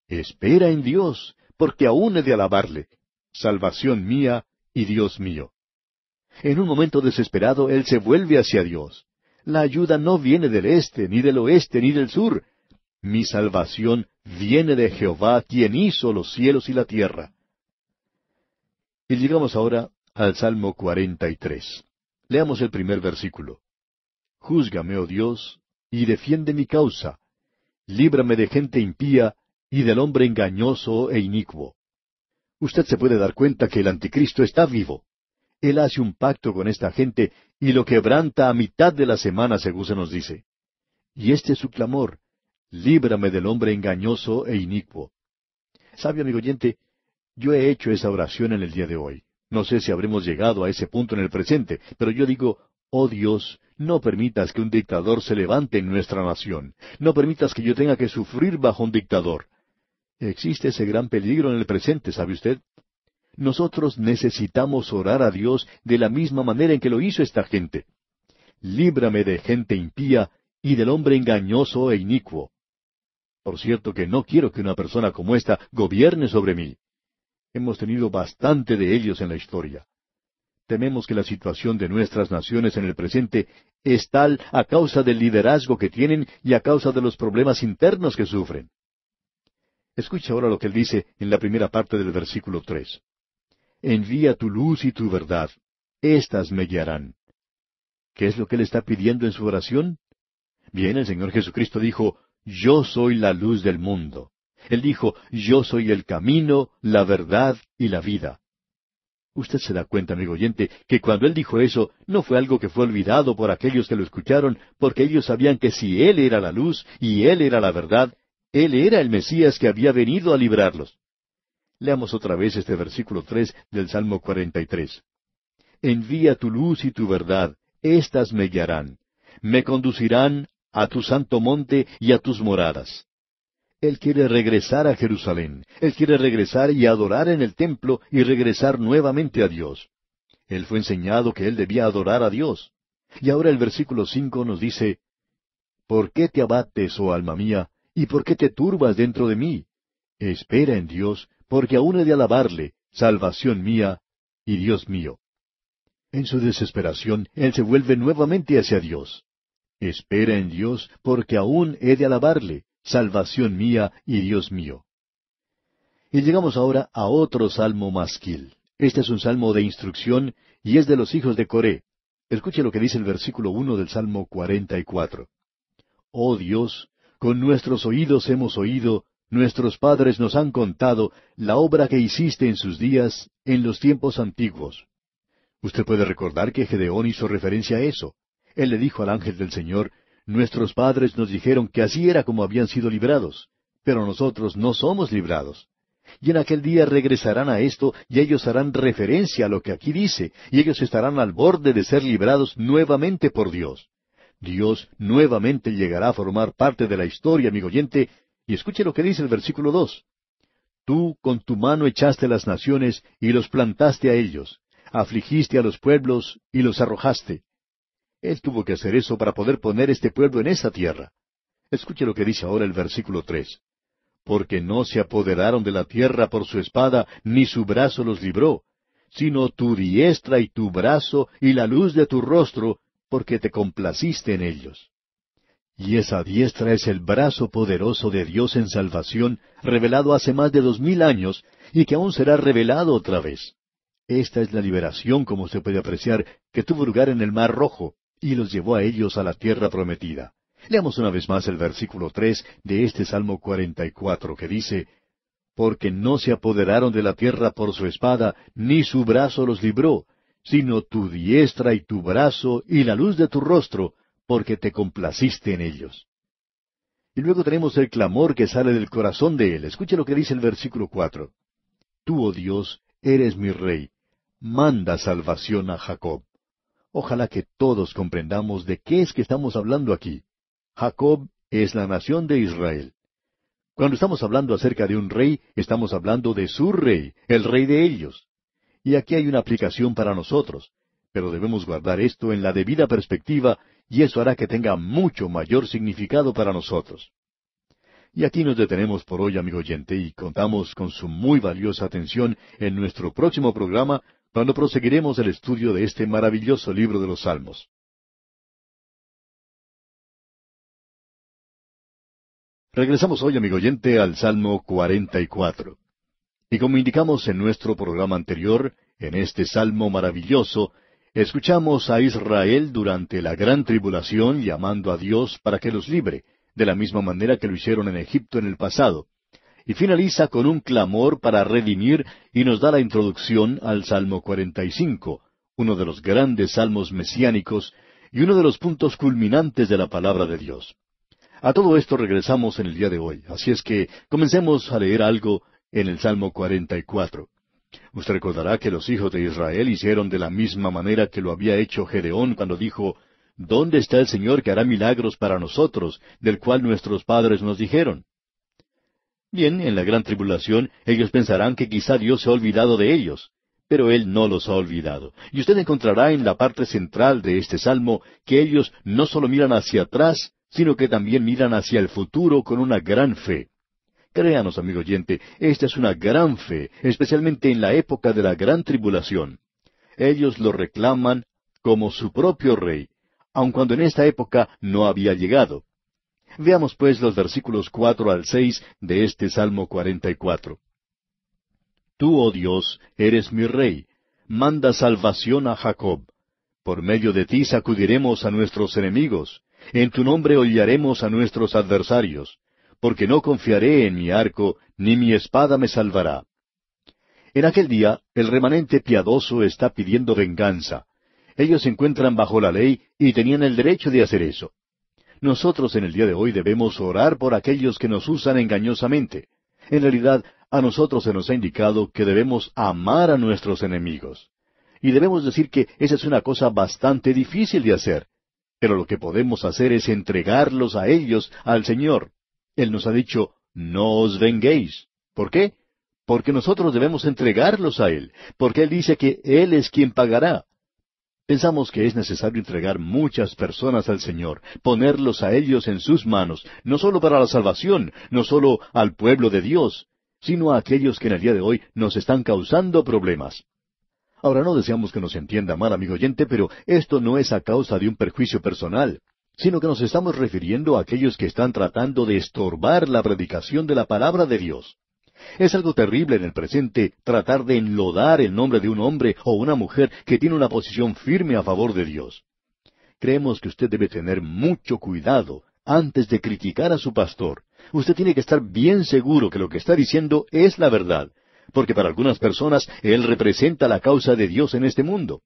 Espera en Dios, porque aún he de alabarle, salvación mía y Dios mío. En un momento desesperado, él se vuelve hacia Dios. La ayuda no viene del este, ni del oeste, ni del sur. Mi salvación viene de Jehová, quien hizo los cielos y la tierra. Y llegamos ahora al Salmo 43. Leamos el primer versículo. Júzgame, oh Dios, y defiende mi causa. Líbrame de gente impía y del hombre engañoso e inicuo. Usted se puede dar cuenta que el anticristo está vivo. Él hace un pacto con esta gente y lo quebranta a mitad de la semana, según se nos dice. Y este es su clamor, líbrame del hombre engañoso e inicuo. Sabio amigo oyente, yo he hecho esa oración en el día de hoy. No sé si habremos llegado a ese punto en el presente, pero yo digo, oh Dios, no permitas que un dictador se levante en nuestra nación. No permitas que yo tenga que sufrir bajo un dictador. Existe ese gran peligro en el presente, ¿sabe usted? nosotros necesitamos orar a Dios de la misma manera en que lo hizo esta gente. Líbrame de gente impía y del hombre engañoso e inicuo. Por cierto que no quiero que una persona como esta gobierne sobre mí. Hemos tenido bastante de ellos en la historia. Tememos que la situación de nuestras naciones en el presente es tal a causa del liderazgo que tienen y a causa de los problemas internos que sufren. Escucha ahora lo que él dice en la primera parte del versículo tres envía tu luz y tu verdad. Estas me guiarán. ¿Qué es lo que él está pidiendo en su oración? Bien, el Señor Jesucristo dijo, Yo soy la luz del mundo. Él dijo, Yo soy el camino, la verdad y la vida. Usted se da cuenta, amigo oyente, que cuando él dijo eso, no fue algo que fue olvidado por aquellos que lo escucharon, porque ellos sabían que si él era la luz y él era la verdad, él era el Mesías que había venido a librarlos. Leamos otra vez este versículo tres del Salmo 43. Envía tu luz y tu verdad, éstas me guiarán, me conducirán a tu santo monte y a tus moradas. Él quiere regresar a Jerusalén, él quiere regresar y adorar en el templo y regresar nuevamente a Dios. Él fue enseñado que él debía adorar a Dios. Y ahora el versículo cinco nos dice, ¿Por qué te abates, oh alma mía, y por qué te turbas dentro de mí? Espera en Dios, porque aún he de alabarle, salvación mía y Dios mío. En su desesperación, él se vuelve nuevamente hacia Dios. Espera en Dios, porque aún he de alabarle, salvación mía y Dios mío. Y llegamos ahora a otro salmo masquil. Este es un salmo de instrucción y es de los hijos de Coré. Escuche lo que dice el versículo uno del Salmo cuarenta Oh Dios, con nuestros oídos hemos oído Nuestros padres nos han contado la obra que hiciste en sus días, en los tiempos antiguos. Usted puede recordar que Gedeón hizo referencia a eso. Él le dijo al ángel del Señor, Nuestros padres nos dijeron que así era como habían sido librados, pero nosotros no somos librados. Y en aquel día regresarán a esto y ellos harán referencia a lo que aquí dice, y ellos estarán al borde de ser librados nuevamente por Dios. Dios nuevamente llegará a formar parte de la historia, amigo oyente, y escuche lo que dice el versículo dos. Tú con tu mano echaste las naciones y los plantaste a ellos, afligiste a los pueblos y los arrojaste. Él tuvo que hacer eso para poder poner este pueblo en esa tierra. Escuche lo que dice ahora el versículo tres. Porque no se apoderaron de la tierra por su espada, ni su brazo los libró, sino tu diestra y tu brazo y la luz de tu rostro, porque te complaciste en ellos y esa diestra es el brazo poderoso de Dios en salvación, revelado hace más de dos mil años y que aún será revelado otra vez. Esta es la liberación, como se puede apreciar, que tuvo lugar en el Mar Rojo y los llevó a ellos a la tierra prometida. Leamos una vez más el versículo tres de este Salmo 44 que dice, Porque no se apoderaron de la tierra por su espada, ni su brazo los libró, sino tu diestra y tu brazo y la luz de tu rostro, porque te complaciste en ellos. Y luego tenemos el clamor que sale del corazón de él. Escuche lo que dice el versículo cuatro. Tú, oh Dios, eres mi rey. Manda salvación a Jacob. Ojalá que todos comprendamos de qué es que estamos hablando aquí. Jacob es la nación de Israel. Cuando estamos hablando acerca de un rey, estamos hablando de su rey, el rey de ellos. Y aquí hay una aplicación para nosotros, pero debemos guardar esto en la debida perspectiva y eso hará que tenga mucho mayor significado para nosotros. Y aquí nos detenemos por hoy, amigo oyente, y contamos con su muy valiosa atención en nuestro próximo programa cuando proseguiremos el estudio de este maravilloso libro de los Salmos. Regresamos hoy, amigo oyente, al Salmo 44. Y como indicamos en nuestro programa anterior, en este Salmo maravilloso Escuchamos a Israel durante la gran tribulación llamando a Dios para que los libre, de la misma manera que lo hicieron en Egipto en el pasado. Y finaliza con un clamor para redimir y nos da la introducción al Salmo 45, uno de los grandes salmos mesiánicos y uno de los puntos culminantes de la palabra de Dios. A todo esto regresamos en el día de hoy, así es que comencemos a leer algo en el Salmo 44. Usted recordará que los hijos de Israel hicieron de la misma manera que lo había hecho Gedeón cuando dijo, ¿Dónde está el Señor que hará milagros para nosotros, del cual nuestros padres nos dijeron? Bien, en la gran tribulación ellos pensarán que quizá Dios se ha olvidado de ellos, pero Él no los ha olvidado. Y usted encontrará en la parte central de este salmo que ellos no solo miran hacia atrás, sino que también miran hacia el futuro con una gran fe. Créanos, amigo oyente, esta es una gran fe, especialmente en la época de la gran tribulación. Ellos lo reclaman como su propio rey, aun cuando en esta época no había llegado. Veamos pues los versículos cuatro al seis de este Salmo cuarenta Tú, oh Dios, eres mi rey, manda salvación a Jacob. Por medio de ti sacudiremos a nuestros enemigos, en tu nombre hollaremos a nuestros adversarios porque no confiaré en mi arco, ni mi espada me salvará. En aquel día el remanente piadoso está pidiendo venganza. Ellos se encuentran bajo la ley y tenían el derecho de hacer eso. Nosotros en el día de hoy debemos orar por aquellos que nos usan engañosamente. En realidad, a nosotros se nos ha indicado que debemos amar a nuestros enemigos. Y debemos decir que esa es una cosa bastante difícil de hacer. Pero lo que podemos hacer es entregarlos a ellos, al Señor. Él nos ha dicho, no os venguéis. ¿Por qué? Porque nosotros debemos entregarlos a Él, porque Él dice que Él es quien pagará. Pensamos que es necesario entregar muchas personas al Señor, ponerlos a ellos en sus manos, no solo para la salvación, no solo al pueblo de Dios, sino a aquellos que en el día de hoy nos están causando problemas. Ahora no deseamos que nos entienda mal, amigo oyente, pero esto no es a causa de un perjuicio personal sino que nos estamos refiriendo a aquellos que están tratando de estorbar la predicación de la palabra de Dios. Es algo terrible en el presente tratar de enlodar el nombre de un hombre o una mujer que tiene una posición firme a favor de Dios. Creemos que usted debe tener mucho cuidado antes de criticar a su pastor. Usted tiene que estar bien seguro que lo que está diciendo es la verdad, porque para algunas personas él representa la causa de Dios en este mundo.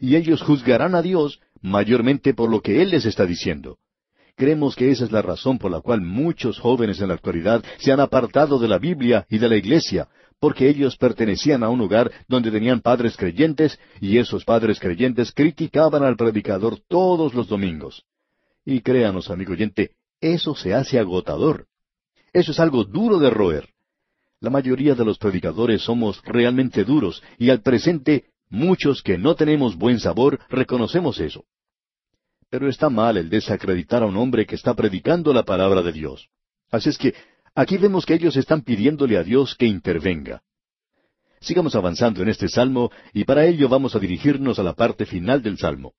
Y ellos juzgarán a Dios mayormente por lo que Él les está diciendo. Creemos que esa es la razón por la cual muchos jóvenes en la actualidad se han apartado de la Biblia y de la Iglesia, porque ellos pertenecían a un hogar donde tenían padres creyentes y esos padres creyentes criticaban al predicador todos los domingos. Y créanos, amigo oyente, eso se hace agotador. Eso es algo duro de roer. La mayoría de los predicadores somos realmente duros y al presente Muchos que no tenemos buen sabor reconocemos eso. Pero está mal el desacreditar a un hombre que está predicando la palabra de Dios. Así es que aquí vemos que ellos están pidiéndole a Dios que intervenga. Sigamos avanzando en este salmo y para ello vamos a dirigirnos a la parte final del salmo.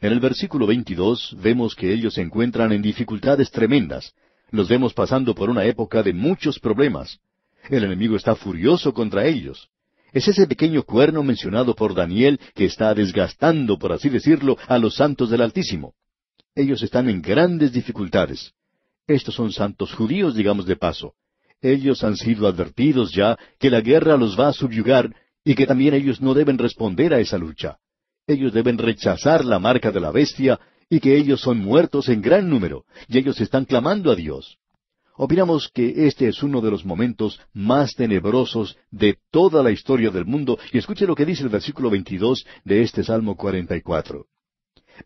En el versículo 22 vemos que ellos se encuentran en dificultades tremendas. Los vemos pasando por una época de muchos problemas. El enemigo está furioso contra ellos. Es ese pequeño cuerno mencionado por Daniel que está desgastando, por así decirlo, a los santos del Altísimo. Ellos están en grandes dificultades. Estos son santos judíos, digamos de paso. Ellos han sido advertidos ya que la guerra los va a subyugar y que también ellos no deben responder a esa lucha. Ellos deben rechazar la marca de la bestia y que ellos son muertos en gran número, y ellos están clamando a Dios opinamos que este es uno de los momentos más tenebrosos de toda la historia del mundo, y escuche lo que dice el versículo 22 de este Salmo 44.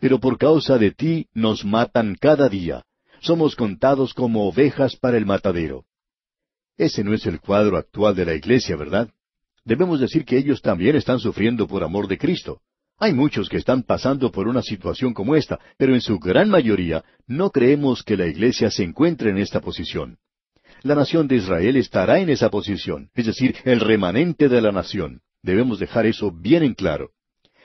Pero por causa de ti nos matan cada día, somos contados como ovejas para el matadero. Ese no es el cuadro actual de la Iglesia, ¿verdad? Debemos decir que ellos también están sufriendo por amor de Cristo. Hay muchos que están pasando por una situación como esta, pero en su gran mayoría no creemos que la Iglesia se encuentre en esta posición. La nación de Israel estará en esa posición, es decir, el remanente de la nación. Debemos dejar eso bien en claro.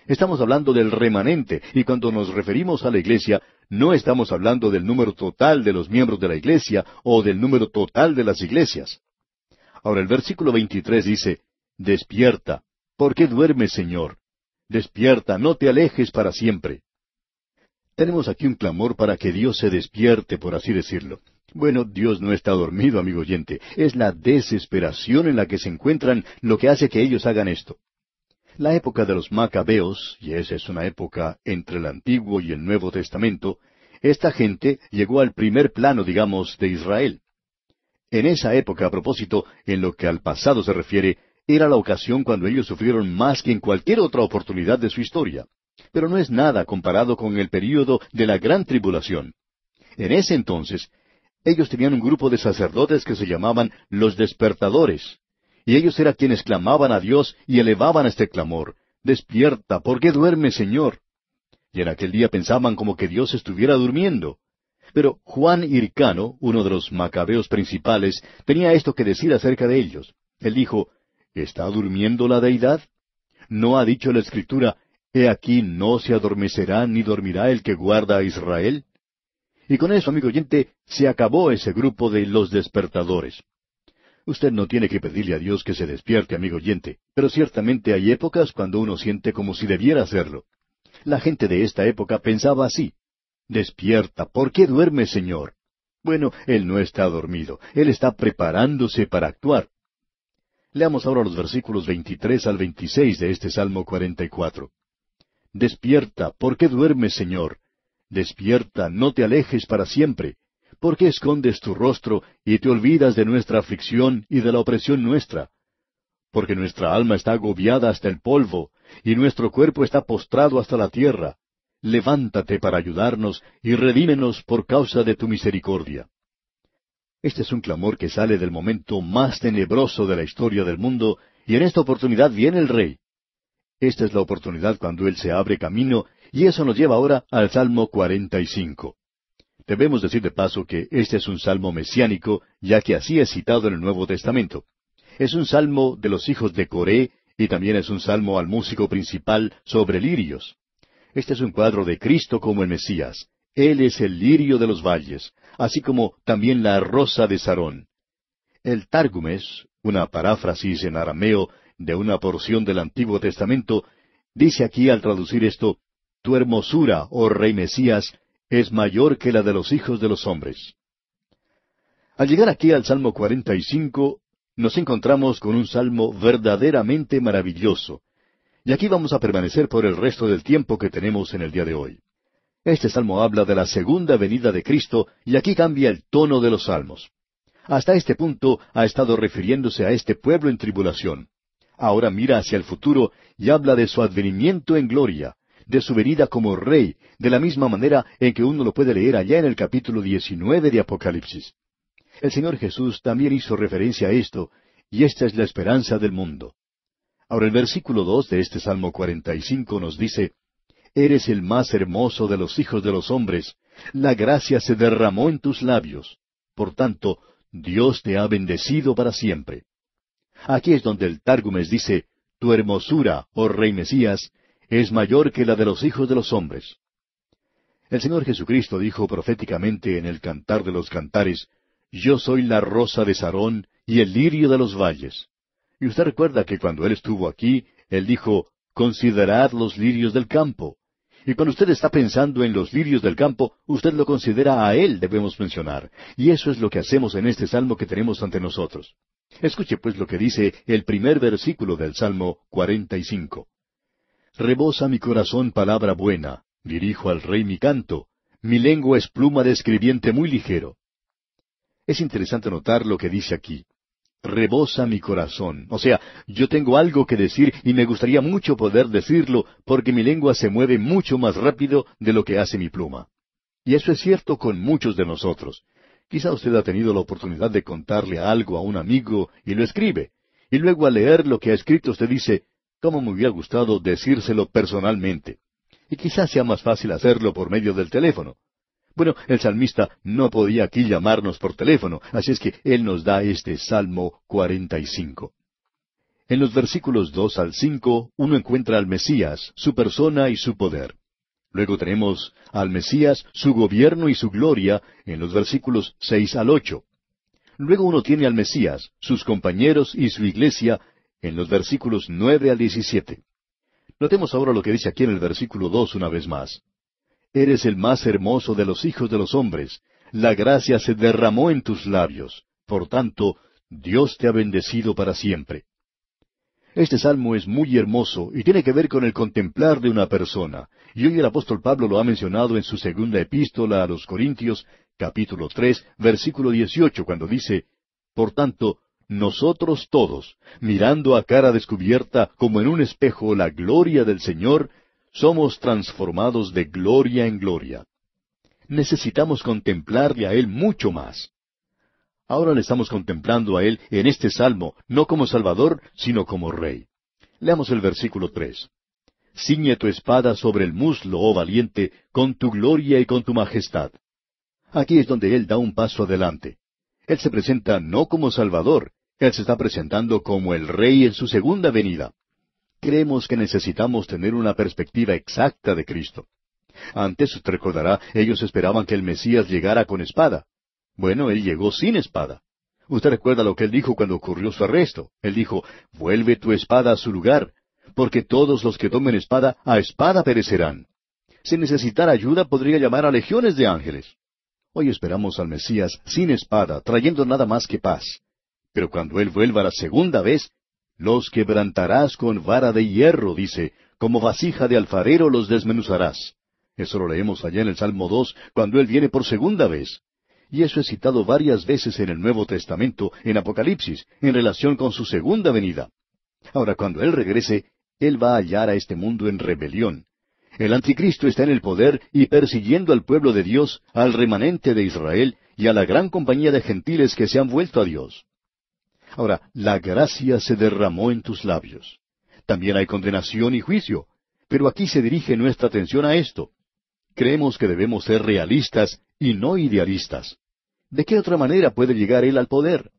Estamos hablando del remanente, y cuando nos referimos a la Iglesia, no estamos hablando del número total de los miembros de la Iglesia o del número total de las iglesias. Ahora el versículo 23 dice, Despierta, ¿por qué duermes, Señor? Despierta, no te alejes para siempre. Tenemos aquí un clamor para que Dios se despierte, por así decirlo. Bueno, Dios no está dormido, amigo oyente. Es la desesperación en la que se encuentran lo que hace que ellos hagan esto. La época de los macabeos, y esa es una época entre el Antiguo y el Nuevo Testamento, esta gente llegó al primer plano, digamos, de Israel. En esa época, a propósito, en lo que al pasado se refiere, era la ocasión cuando ellos sufrieron más que en cualquier otra oportunidad de su historia. Pero no es nada comparado con el período de la gran tribulación. En ese entonces, ellos tenían un grupo de sacerdotes que se llamaban los despertadores, y ellos eran quienes clamaban a Dios y elevaban este clamor, Despierta, ¿por qué duerme, Señor? Y en aquel día pensaban como que Dios estuviera durmiendo. Pero Juan Ircano, uno de los macabeos principales, tenía esto que decir acerca de ellos. Él dijo, ¿Está durmiendo la deidad? ¿No ha dicho la Escritura, He aquí no se adormecerá ni dormirá el que guarda a Israel? Y con eso, amigo oyente, se acabó ese grupo de los despertadores. Usted no tiene que pedirle a Dios que se despierte, amigo oyente, pero ciertamente hay épocas cuando uno siente como si debiera hacerlo. La gente de esta época pensaba así. Despierta, ¿por qué duerme, Señor? Bueno, Él no está dormido, Él está preparándose para actuar. Leamos ahora los versículos 23 al 26 de este Salmo 44. Despierta, ¿por qué duermes, Señor? Despierta, no te alejes para siempre. ¿Por qué escondes tu rostro y te olvidas de nuestra aflicción y de la opresión nuestra? Porque nuestra alma está agobiada hasta el polvo, y nuestro cuerpo está postrado hasta la tierra. Levántate para ayudarnos y redímenos por causa de tu misericordia. Este es un clamor que sale del momento más tenebroso de la historia del mundo, y en esta oportunidad viene el rey. Esta es la oportunidad cuando Él se abre camino, y eso nos lleva ahora al Salmo 45. Debemos decir de paso que este es un salmo mesiánico, ya que así es citado en el Nuevo Testamento. Es un salmo de los hijos de Coré, y también es un salmo al músico principal sobre lirios. Este es un cuadro de Cristo como el Mesías. Él es el lirio de los valles, así como también la rosa de Sarón. El Targumes, una paráfrasis en arameo de una porción del Antiguo Testamento, dice aquí al traducir esto, Tu hermosura, oh rey Mesías, es mayor que la de los hijos de los hombres. Al llegar aquí al Salmo 45, nos encontramos con un salmo verdaderamente maravilloso, y aquí vamos a permanecer por el resto del tiempo que tenemos en el día de hoy. Este salmo habla de la segunda venida de Cristo y aquí cambia el tono de los salmos. Hasta este punto ha estado refiriéndose a este pueblo en tribulación. Ahora mira hacia el futuro y habla de su advenimiento en gloria, de su venida como rey, de la misma manera en que uno lo puede leer allá en el capítulo 19 de Apocalipsis. El Señor Jesús también hizo referencia a esto, y esta es la esperanza del mundo. Ahora el versículo 2 de este Salmo 45 nos dice, Eres el más hermoso de los hijos de los hombres, la gracia se derramó en tus labios. Por tanto, Dios te ha bendecido para siempre. Aquí es donde el Tárgumes dice, Tu hermosura, oh Rey Mesías, es mayor que la de los hijos de los hombres. El Señor Jesucristo dijo proféticamente en el Cantar de los Cantares, Yo soy la rosa de Sarón y el lirio de los valles. Y usted recuerda que cuando Él estuvo aquí, Él dijo, Considerad los lirios del campo, y cuando usted está pensando en los lirios del campo, usted lo considera a Él, debemos mencionar. Y eso es lo que hacemos en este salmo que tenemos ante nosotros. Escuche pues lo que dice el primer versículo del Salmo 45. Rebosa mi corazón palabra buena, dirijo al rey mi canto, mi lengua es pluma de escribiente muy ligero. Es interesante notar lo que dice aquí rebosa mi corazón. O sea, yo tengo algo que decir y me gustaría mucho poder decirlo porque mi lengua se mueve mucho más rápido de lo que hace mi pluma. Y eso es cierto con muchos de nosotros. Quizá usted ha tenido la oportunidad de contarle algo a un amigo y lo escribe. Y luego al leer lo que ha escrito usted dice, ¿cómo me hubiera gustado decírselo personalmente? Y quizá sea más fácil hacerlo por medio del teléfono. Bueno, el salmista no podía aquí llamarnos por teléfono, así es que él nos da este Salmo 45. En los versículos 2 al 5 uno encuentra al Mesías, su persona y su poder. Luego tenemos al Mesías, su gobierno y su gloria en los versículos 6 al 8. Luego uno tiene al Mesías, sus compañeros y su iglesia en los versículos 9 al 17. Notemos ahora lo que dice aquí en el versículo 2 una vez más. Eres el más hermoso de los hijos de los hombres. La gracia se derramó en tus labios. Por tanto, Dios te ha bendecido para siempre. Este salmo es muy hermoso y tiene que ver con el contemplar de una persona. Y hoy el apóstol Pablo lo ha mencionado en su segunda epístola a los Corintios, capítulo tres, versículo dieciocho, cuando dice, Por tanto, nosotros todos, mirando a cara descubierta como en un espejo la gloria del Señor, somos transformados de gloria en gloria. Necesitamos contemplarle a Él mucho más. Ahora le estamos contemplando a Él en este salmo, no como Salvador, sino como Rey. Leamos el versículo tres. Ciñe tu espada sobre el muslo, oh valiente, con tu gloria y con tu majestad. Aquí es donde Él da un paso adelante. Él se presenta no como Salvador, Él se está presentando como el Rey en su segunda venida creemos que necesitamos tener una perspectiva exacta de Cristo. Antes, usted recordará, ellos esperaban que el Mesías llegara con espada. Bueno, él llegó sin espada. Usted recuerda lo que él dijo cuando ocurrió su arresto. Él dijo, vuelve tu espada a su lugar, porque todos los que tomen espada, a espada perecerán. Si necesitara ayuda, podría llamar a legiones de ángeles. Hoy esperamos al Mesías sin espada, trayendo nada más que paz. Pero cuando Él vuelva la segunda vez, los quebrantarás con vara de hierro, dice, como vasija de alfarero los desmenuzarás. Eso lo leemos allá en el Salmo 2, cuando Él viene por segunda vez. Y eso es citado varias veces en el Nuevo Testamento, en Apocalipsis, en relación con su segunda venida. Ahora, cuando Él regrese, Él va a hallar a este mundo en rebelión. El anticristo está en el poder y persiguiendo al pueblo de Dios, al remanente de Israel y a la gran compañía de gentiles que se han vuelto a Dios. Ahora, la gracia se derramó en tus labios. También hay condenación y juicio, pero aquí se dirige nuestra atención a esto. Creemos que debemos ser realistas y no idealistas. ¿De qué otra manera puede llegar Él al poder?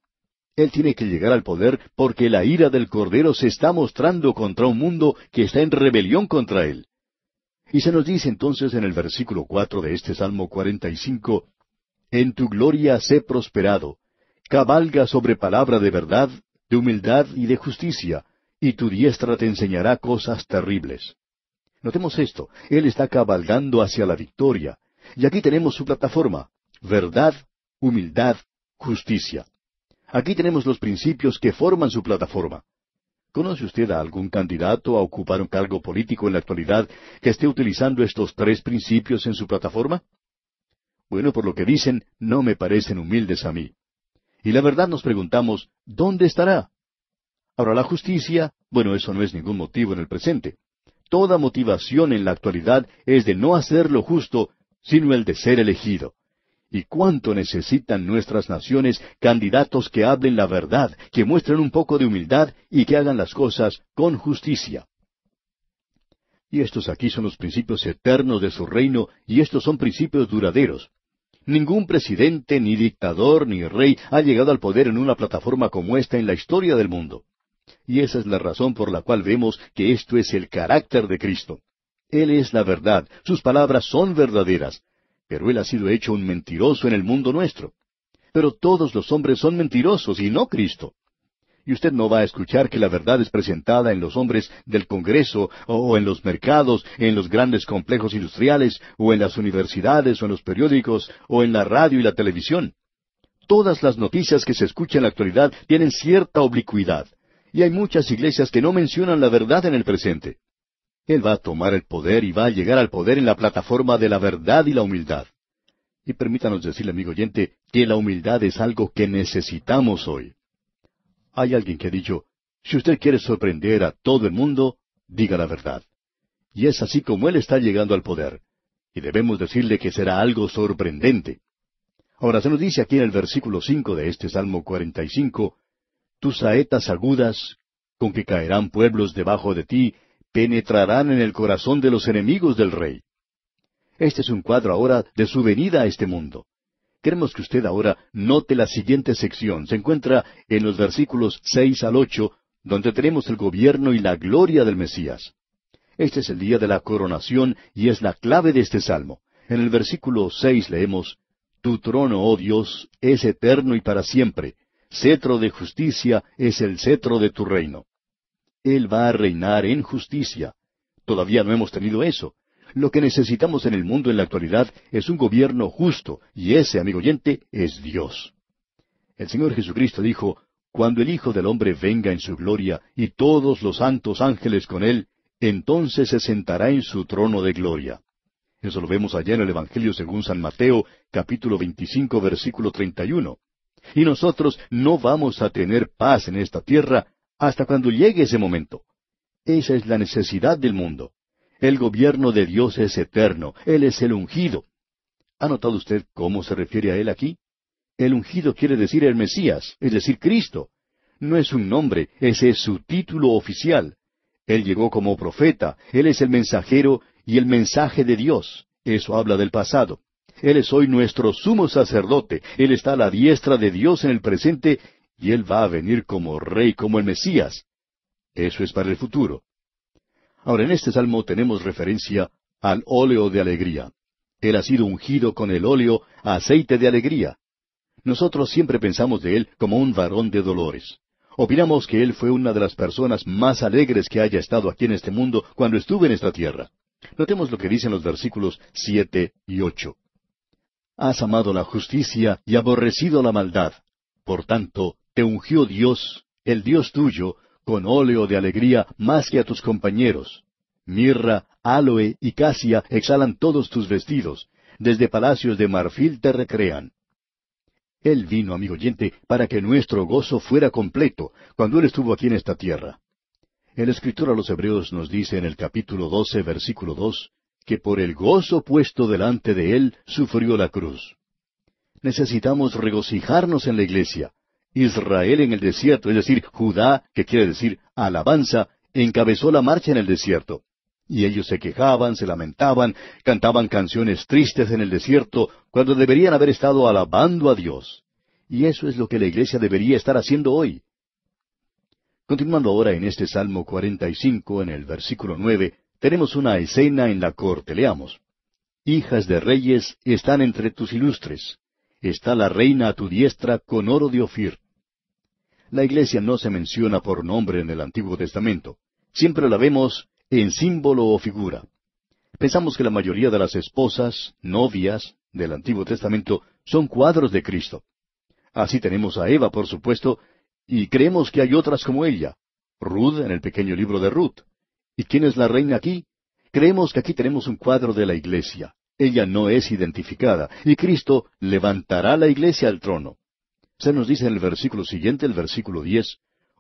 Él tiene que llegar al poder porque la ira del Cordero se está mostrando contra un mundo que está en rebelión contra Él. Y se nos dice entonces en el versículo cuatro de este Salmo 45, En tu gloria sé prosperado, Cabalga sobre palabra de verdad, de humildad y de justicia, y tu diestra te enseñará cosas terribles. Notemos esto, Él está cabalgando hacia la victoria. Y aquí tenemos su plataforma, verdad, humildad, justicia. Aquí tenemos los principios que forman su plataforma. ¿Conoce usted a algún candidato a ocupar un cargo político en la actualidad que esté utilizando estos tres principios en su plataforma? Bueno, por lo que dicen, no me parecen humildes a mí. Y la verdad nos preguntamos, ¿dónde estará? Ahora, la justicia, bueno, eso no es ningún motivo en el presente. Toda motivación en la actualidad es de no hacer lo justo, sino el de ser elegido. ¿Y cuánto necesitan nuestras naciones candidatos que hablen la verdad, que muestren un poco de humildad y que hagan las cosas con justicia? Y estos aquí son los principios eternos de su reino, y estos son principios duraderos. Ningún presidente, ni dictador, ni rey ha llegado al poder en una plataforma como esta en la historia del mundo. Y esa es la razón por la cual vemos que esto es el carácter de Cristo. Él es la verdad, sus palabras son verdaderas, pero Él ha sido hecho un mentiroso en el mundo nuestro. Pero todos los hombres son mentirosos y no Cristo. Y usted no va a escuchar que la verdad es presentada en los hombres del Congreso, o en los mercados, en los grandes complejos industriales, o en las universidades, o en los periódicos, o en la radio y la televisión. Todas las noticias que se escuchan en la actualidad tienen cierta oblicuidad, y hay muchas iglesias que no mencionan la verdad en el presente. Él va a tomar el poder y va a llegar al poder en la plataforma de la verdad y la humildad. Y permítanos decirle, amigo oyente, que la humildad es algo que necesitamos hoy. Hay alguien que ha dicho, si usted quiere sorprender a todo el mundo, diga la verdad. Y es así como él está llegando al poder. Y debemos decirle que será algo sorprendente. Ahora se nos dice aquí en el versículo cinco de este Salmo 45, Tus saetas agudas, con que caerán pueblos debajo de ti, penetrarán en el corazón de los enemigos del rey. Este es un cuadro ahora de su venida a este mundo. Queremos que usted ahora note la siguiente sección. Se encuentra en los versículos seis al ocho, donde tenemos el gobierno y la gloria del Mesías. Este es el día de la coronación y es la clave de este salmo. En el versículo seis leemos Tu trono, oh Dios, es eterno y para siempre. Cetro de justicia es el cetro de tu reino. Él va a reinar en justicia. Todavía no hemos tenido eso. Lo que necesitamos en el mundo en la actualidad es un gobierno justo, y ese, amigo oyente, es Dios. El Señor Jesucristo dijo, Cuando el Hijo del Hombre venga en su gloria y todos los santos ángeles con él, entonces se sentará en su trono de gloria. Eso lo vemos allá en el Evangelio según San Mateo, capítulo 25, versículo 31. Y nosotros no vamos a tener paz en esta tierra hasta cuando llegue ese momento. Esa es la necesidad del mundo. El gobierno de Dios es eterno, Él es el ungido. ¿Ha notado usted cómo se refiere a Él aquí? El ungido quiere decir el Mesías, es decir, Cristo. No es un nombre, ese es su título oficial. Él llegó como profeta, Él es el mensajero y el mensaje de Dios. Eso habla del pasado. Él es hoy nuestro sumo sacerdote, Él está a la diestra de Dios en el presente y Él va a venir como rey, como el Mesías. Eso es para el futuro. Ahora, en este salmo tenemos referencia al óleo de alegría. Él ha sido ungido con el óleo aceite de alegría. Nosotros siempre pensamos de él como un varón de dolores. Opinamos que él fue una de las personas más alegres que haya estado aquí en este mundo cuando estuvo en esta tierra. Notemos lo que dicen los versículos siete y ocho. Has amado la justicia y aborrecido la maldad. Por tanto, te ungió Dios, el Dios tuyo, con óleo de alegría más que a tus compañeros. Mirra, aloe y casia exhalan todos tus vestidos, desde palacios de marfil te recrean. Él vino, amigo oyente, para que nuestro gozo fuera completo, cuando Él estuvo aquí en esta tierra. El escritor a los Hebreos nos dice en el capítulo 12, versículo dos, que por el gozo puesto delante de Él sufrió la cruz. Necesitamos regocijarnos en la iglesia, Israel en el desierto, es decir, Judá, que quiere decir alabanza, encabezó la marcha en el desierto. Y ellos se quejaban, se lamentaban, cantaban canciones tristes en el desierto, cuando deberían haber estado alabando a Dios. Y eso es lo que la iglesia debería estar haciendo hoy. Continuando ahora en este Salmo 45, en el versículo 9, tenemos una escena en la corte. Leamos. Hijas de reyes están entre tus ilustres. Está la reina a tu diestra con oro de Ofir. La iglesia no se menciona por nombre en el Antiguo Testamento. Siempre la vemos en símbolo o figura. Pensamos que la mayoría de las esposas, novias, del Antiguo Testamento son cuadros de Cristo. Así tenemos a Eva, por supuesto, y creemos que hay otras como ella. Ruth en el pequeño libro de Ruth. ¿Y quién es la reina aquí? Creemos que aquí tenemos un cuadro de la iglesia. Ella no es identificada, y Cristo levantará la iglesia al trono. Se nos dice en el versículo siguiente, el versículo diez,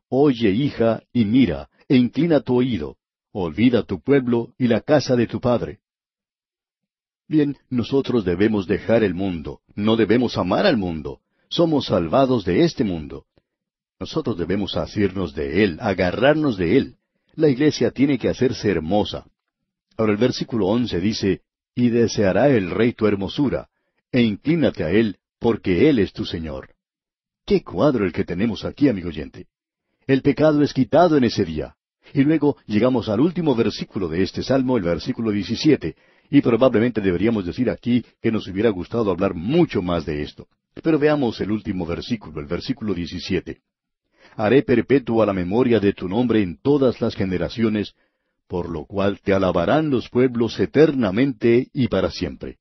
Oye, hija, y mira, e inclina tu oído, olvida tu pueblo y la casa de tu padre. Bien, nosotros debemos dejar el mundo, no debemos amar al mundo, somos salvados de este mundo. Nosotros debemos asirnos de él, agarrarnos de él. La iglesia tiene que hacerse hermosa. Ahora el versículo once dice, Y deseará el rey tu hermosura, e inclínate a él, porque él es tu Señor. Qué cuadro el que tenemos aquí, amigo oyente. El pecado es quitado en ese día. Y luego llegamos al último versículo de este salmo, el versículo 17, y probablemente deberíamos decir aquí que nos hubiera gustado hablar mucho más de esto. Pero veamos el último versículo, el versículo 17. Haré perpetua la memoria de tu nombre en todas las generaciones, por lo cual te alabarán los pueblos eternamente y para siempre.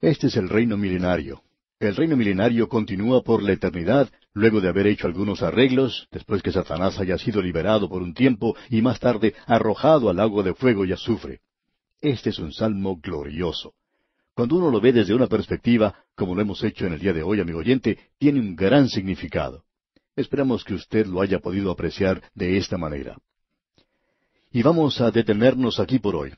Este es el reino milenario, el reino milenario continúa por la eternidad, luego de haber hecho algunos arreglos, después que Satanás haya sido liberado por un tiempo y más tarde arrojado al agua de fuego y azufre. Este es un salmo glorioso. Cuando uno lo ve desde una perspectiva, como lo hemos hecho en el día de hoy, amigo oyente, tiene un gran significado. Esperamos que usted lo haya podido apreciar de esta manera. Y vamos a detenernos aquí por hoy.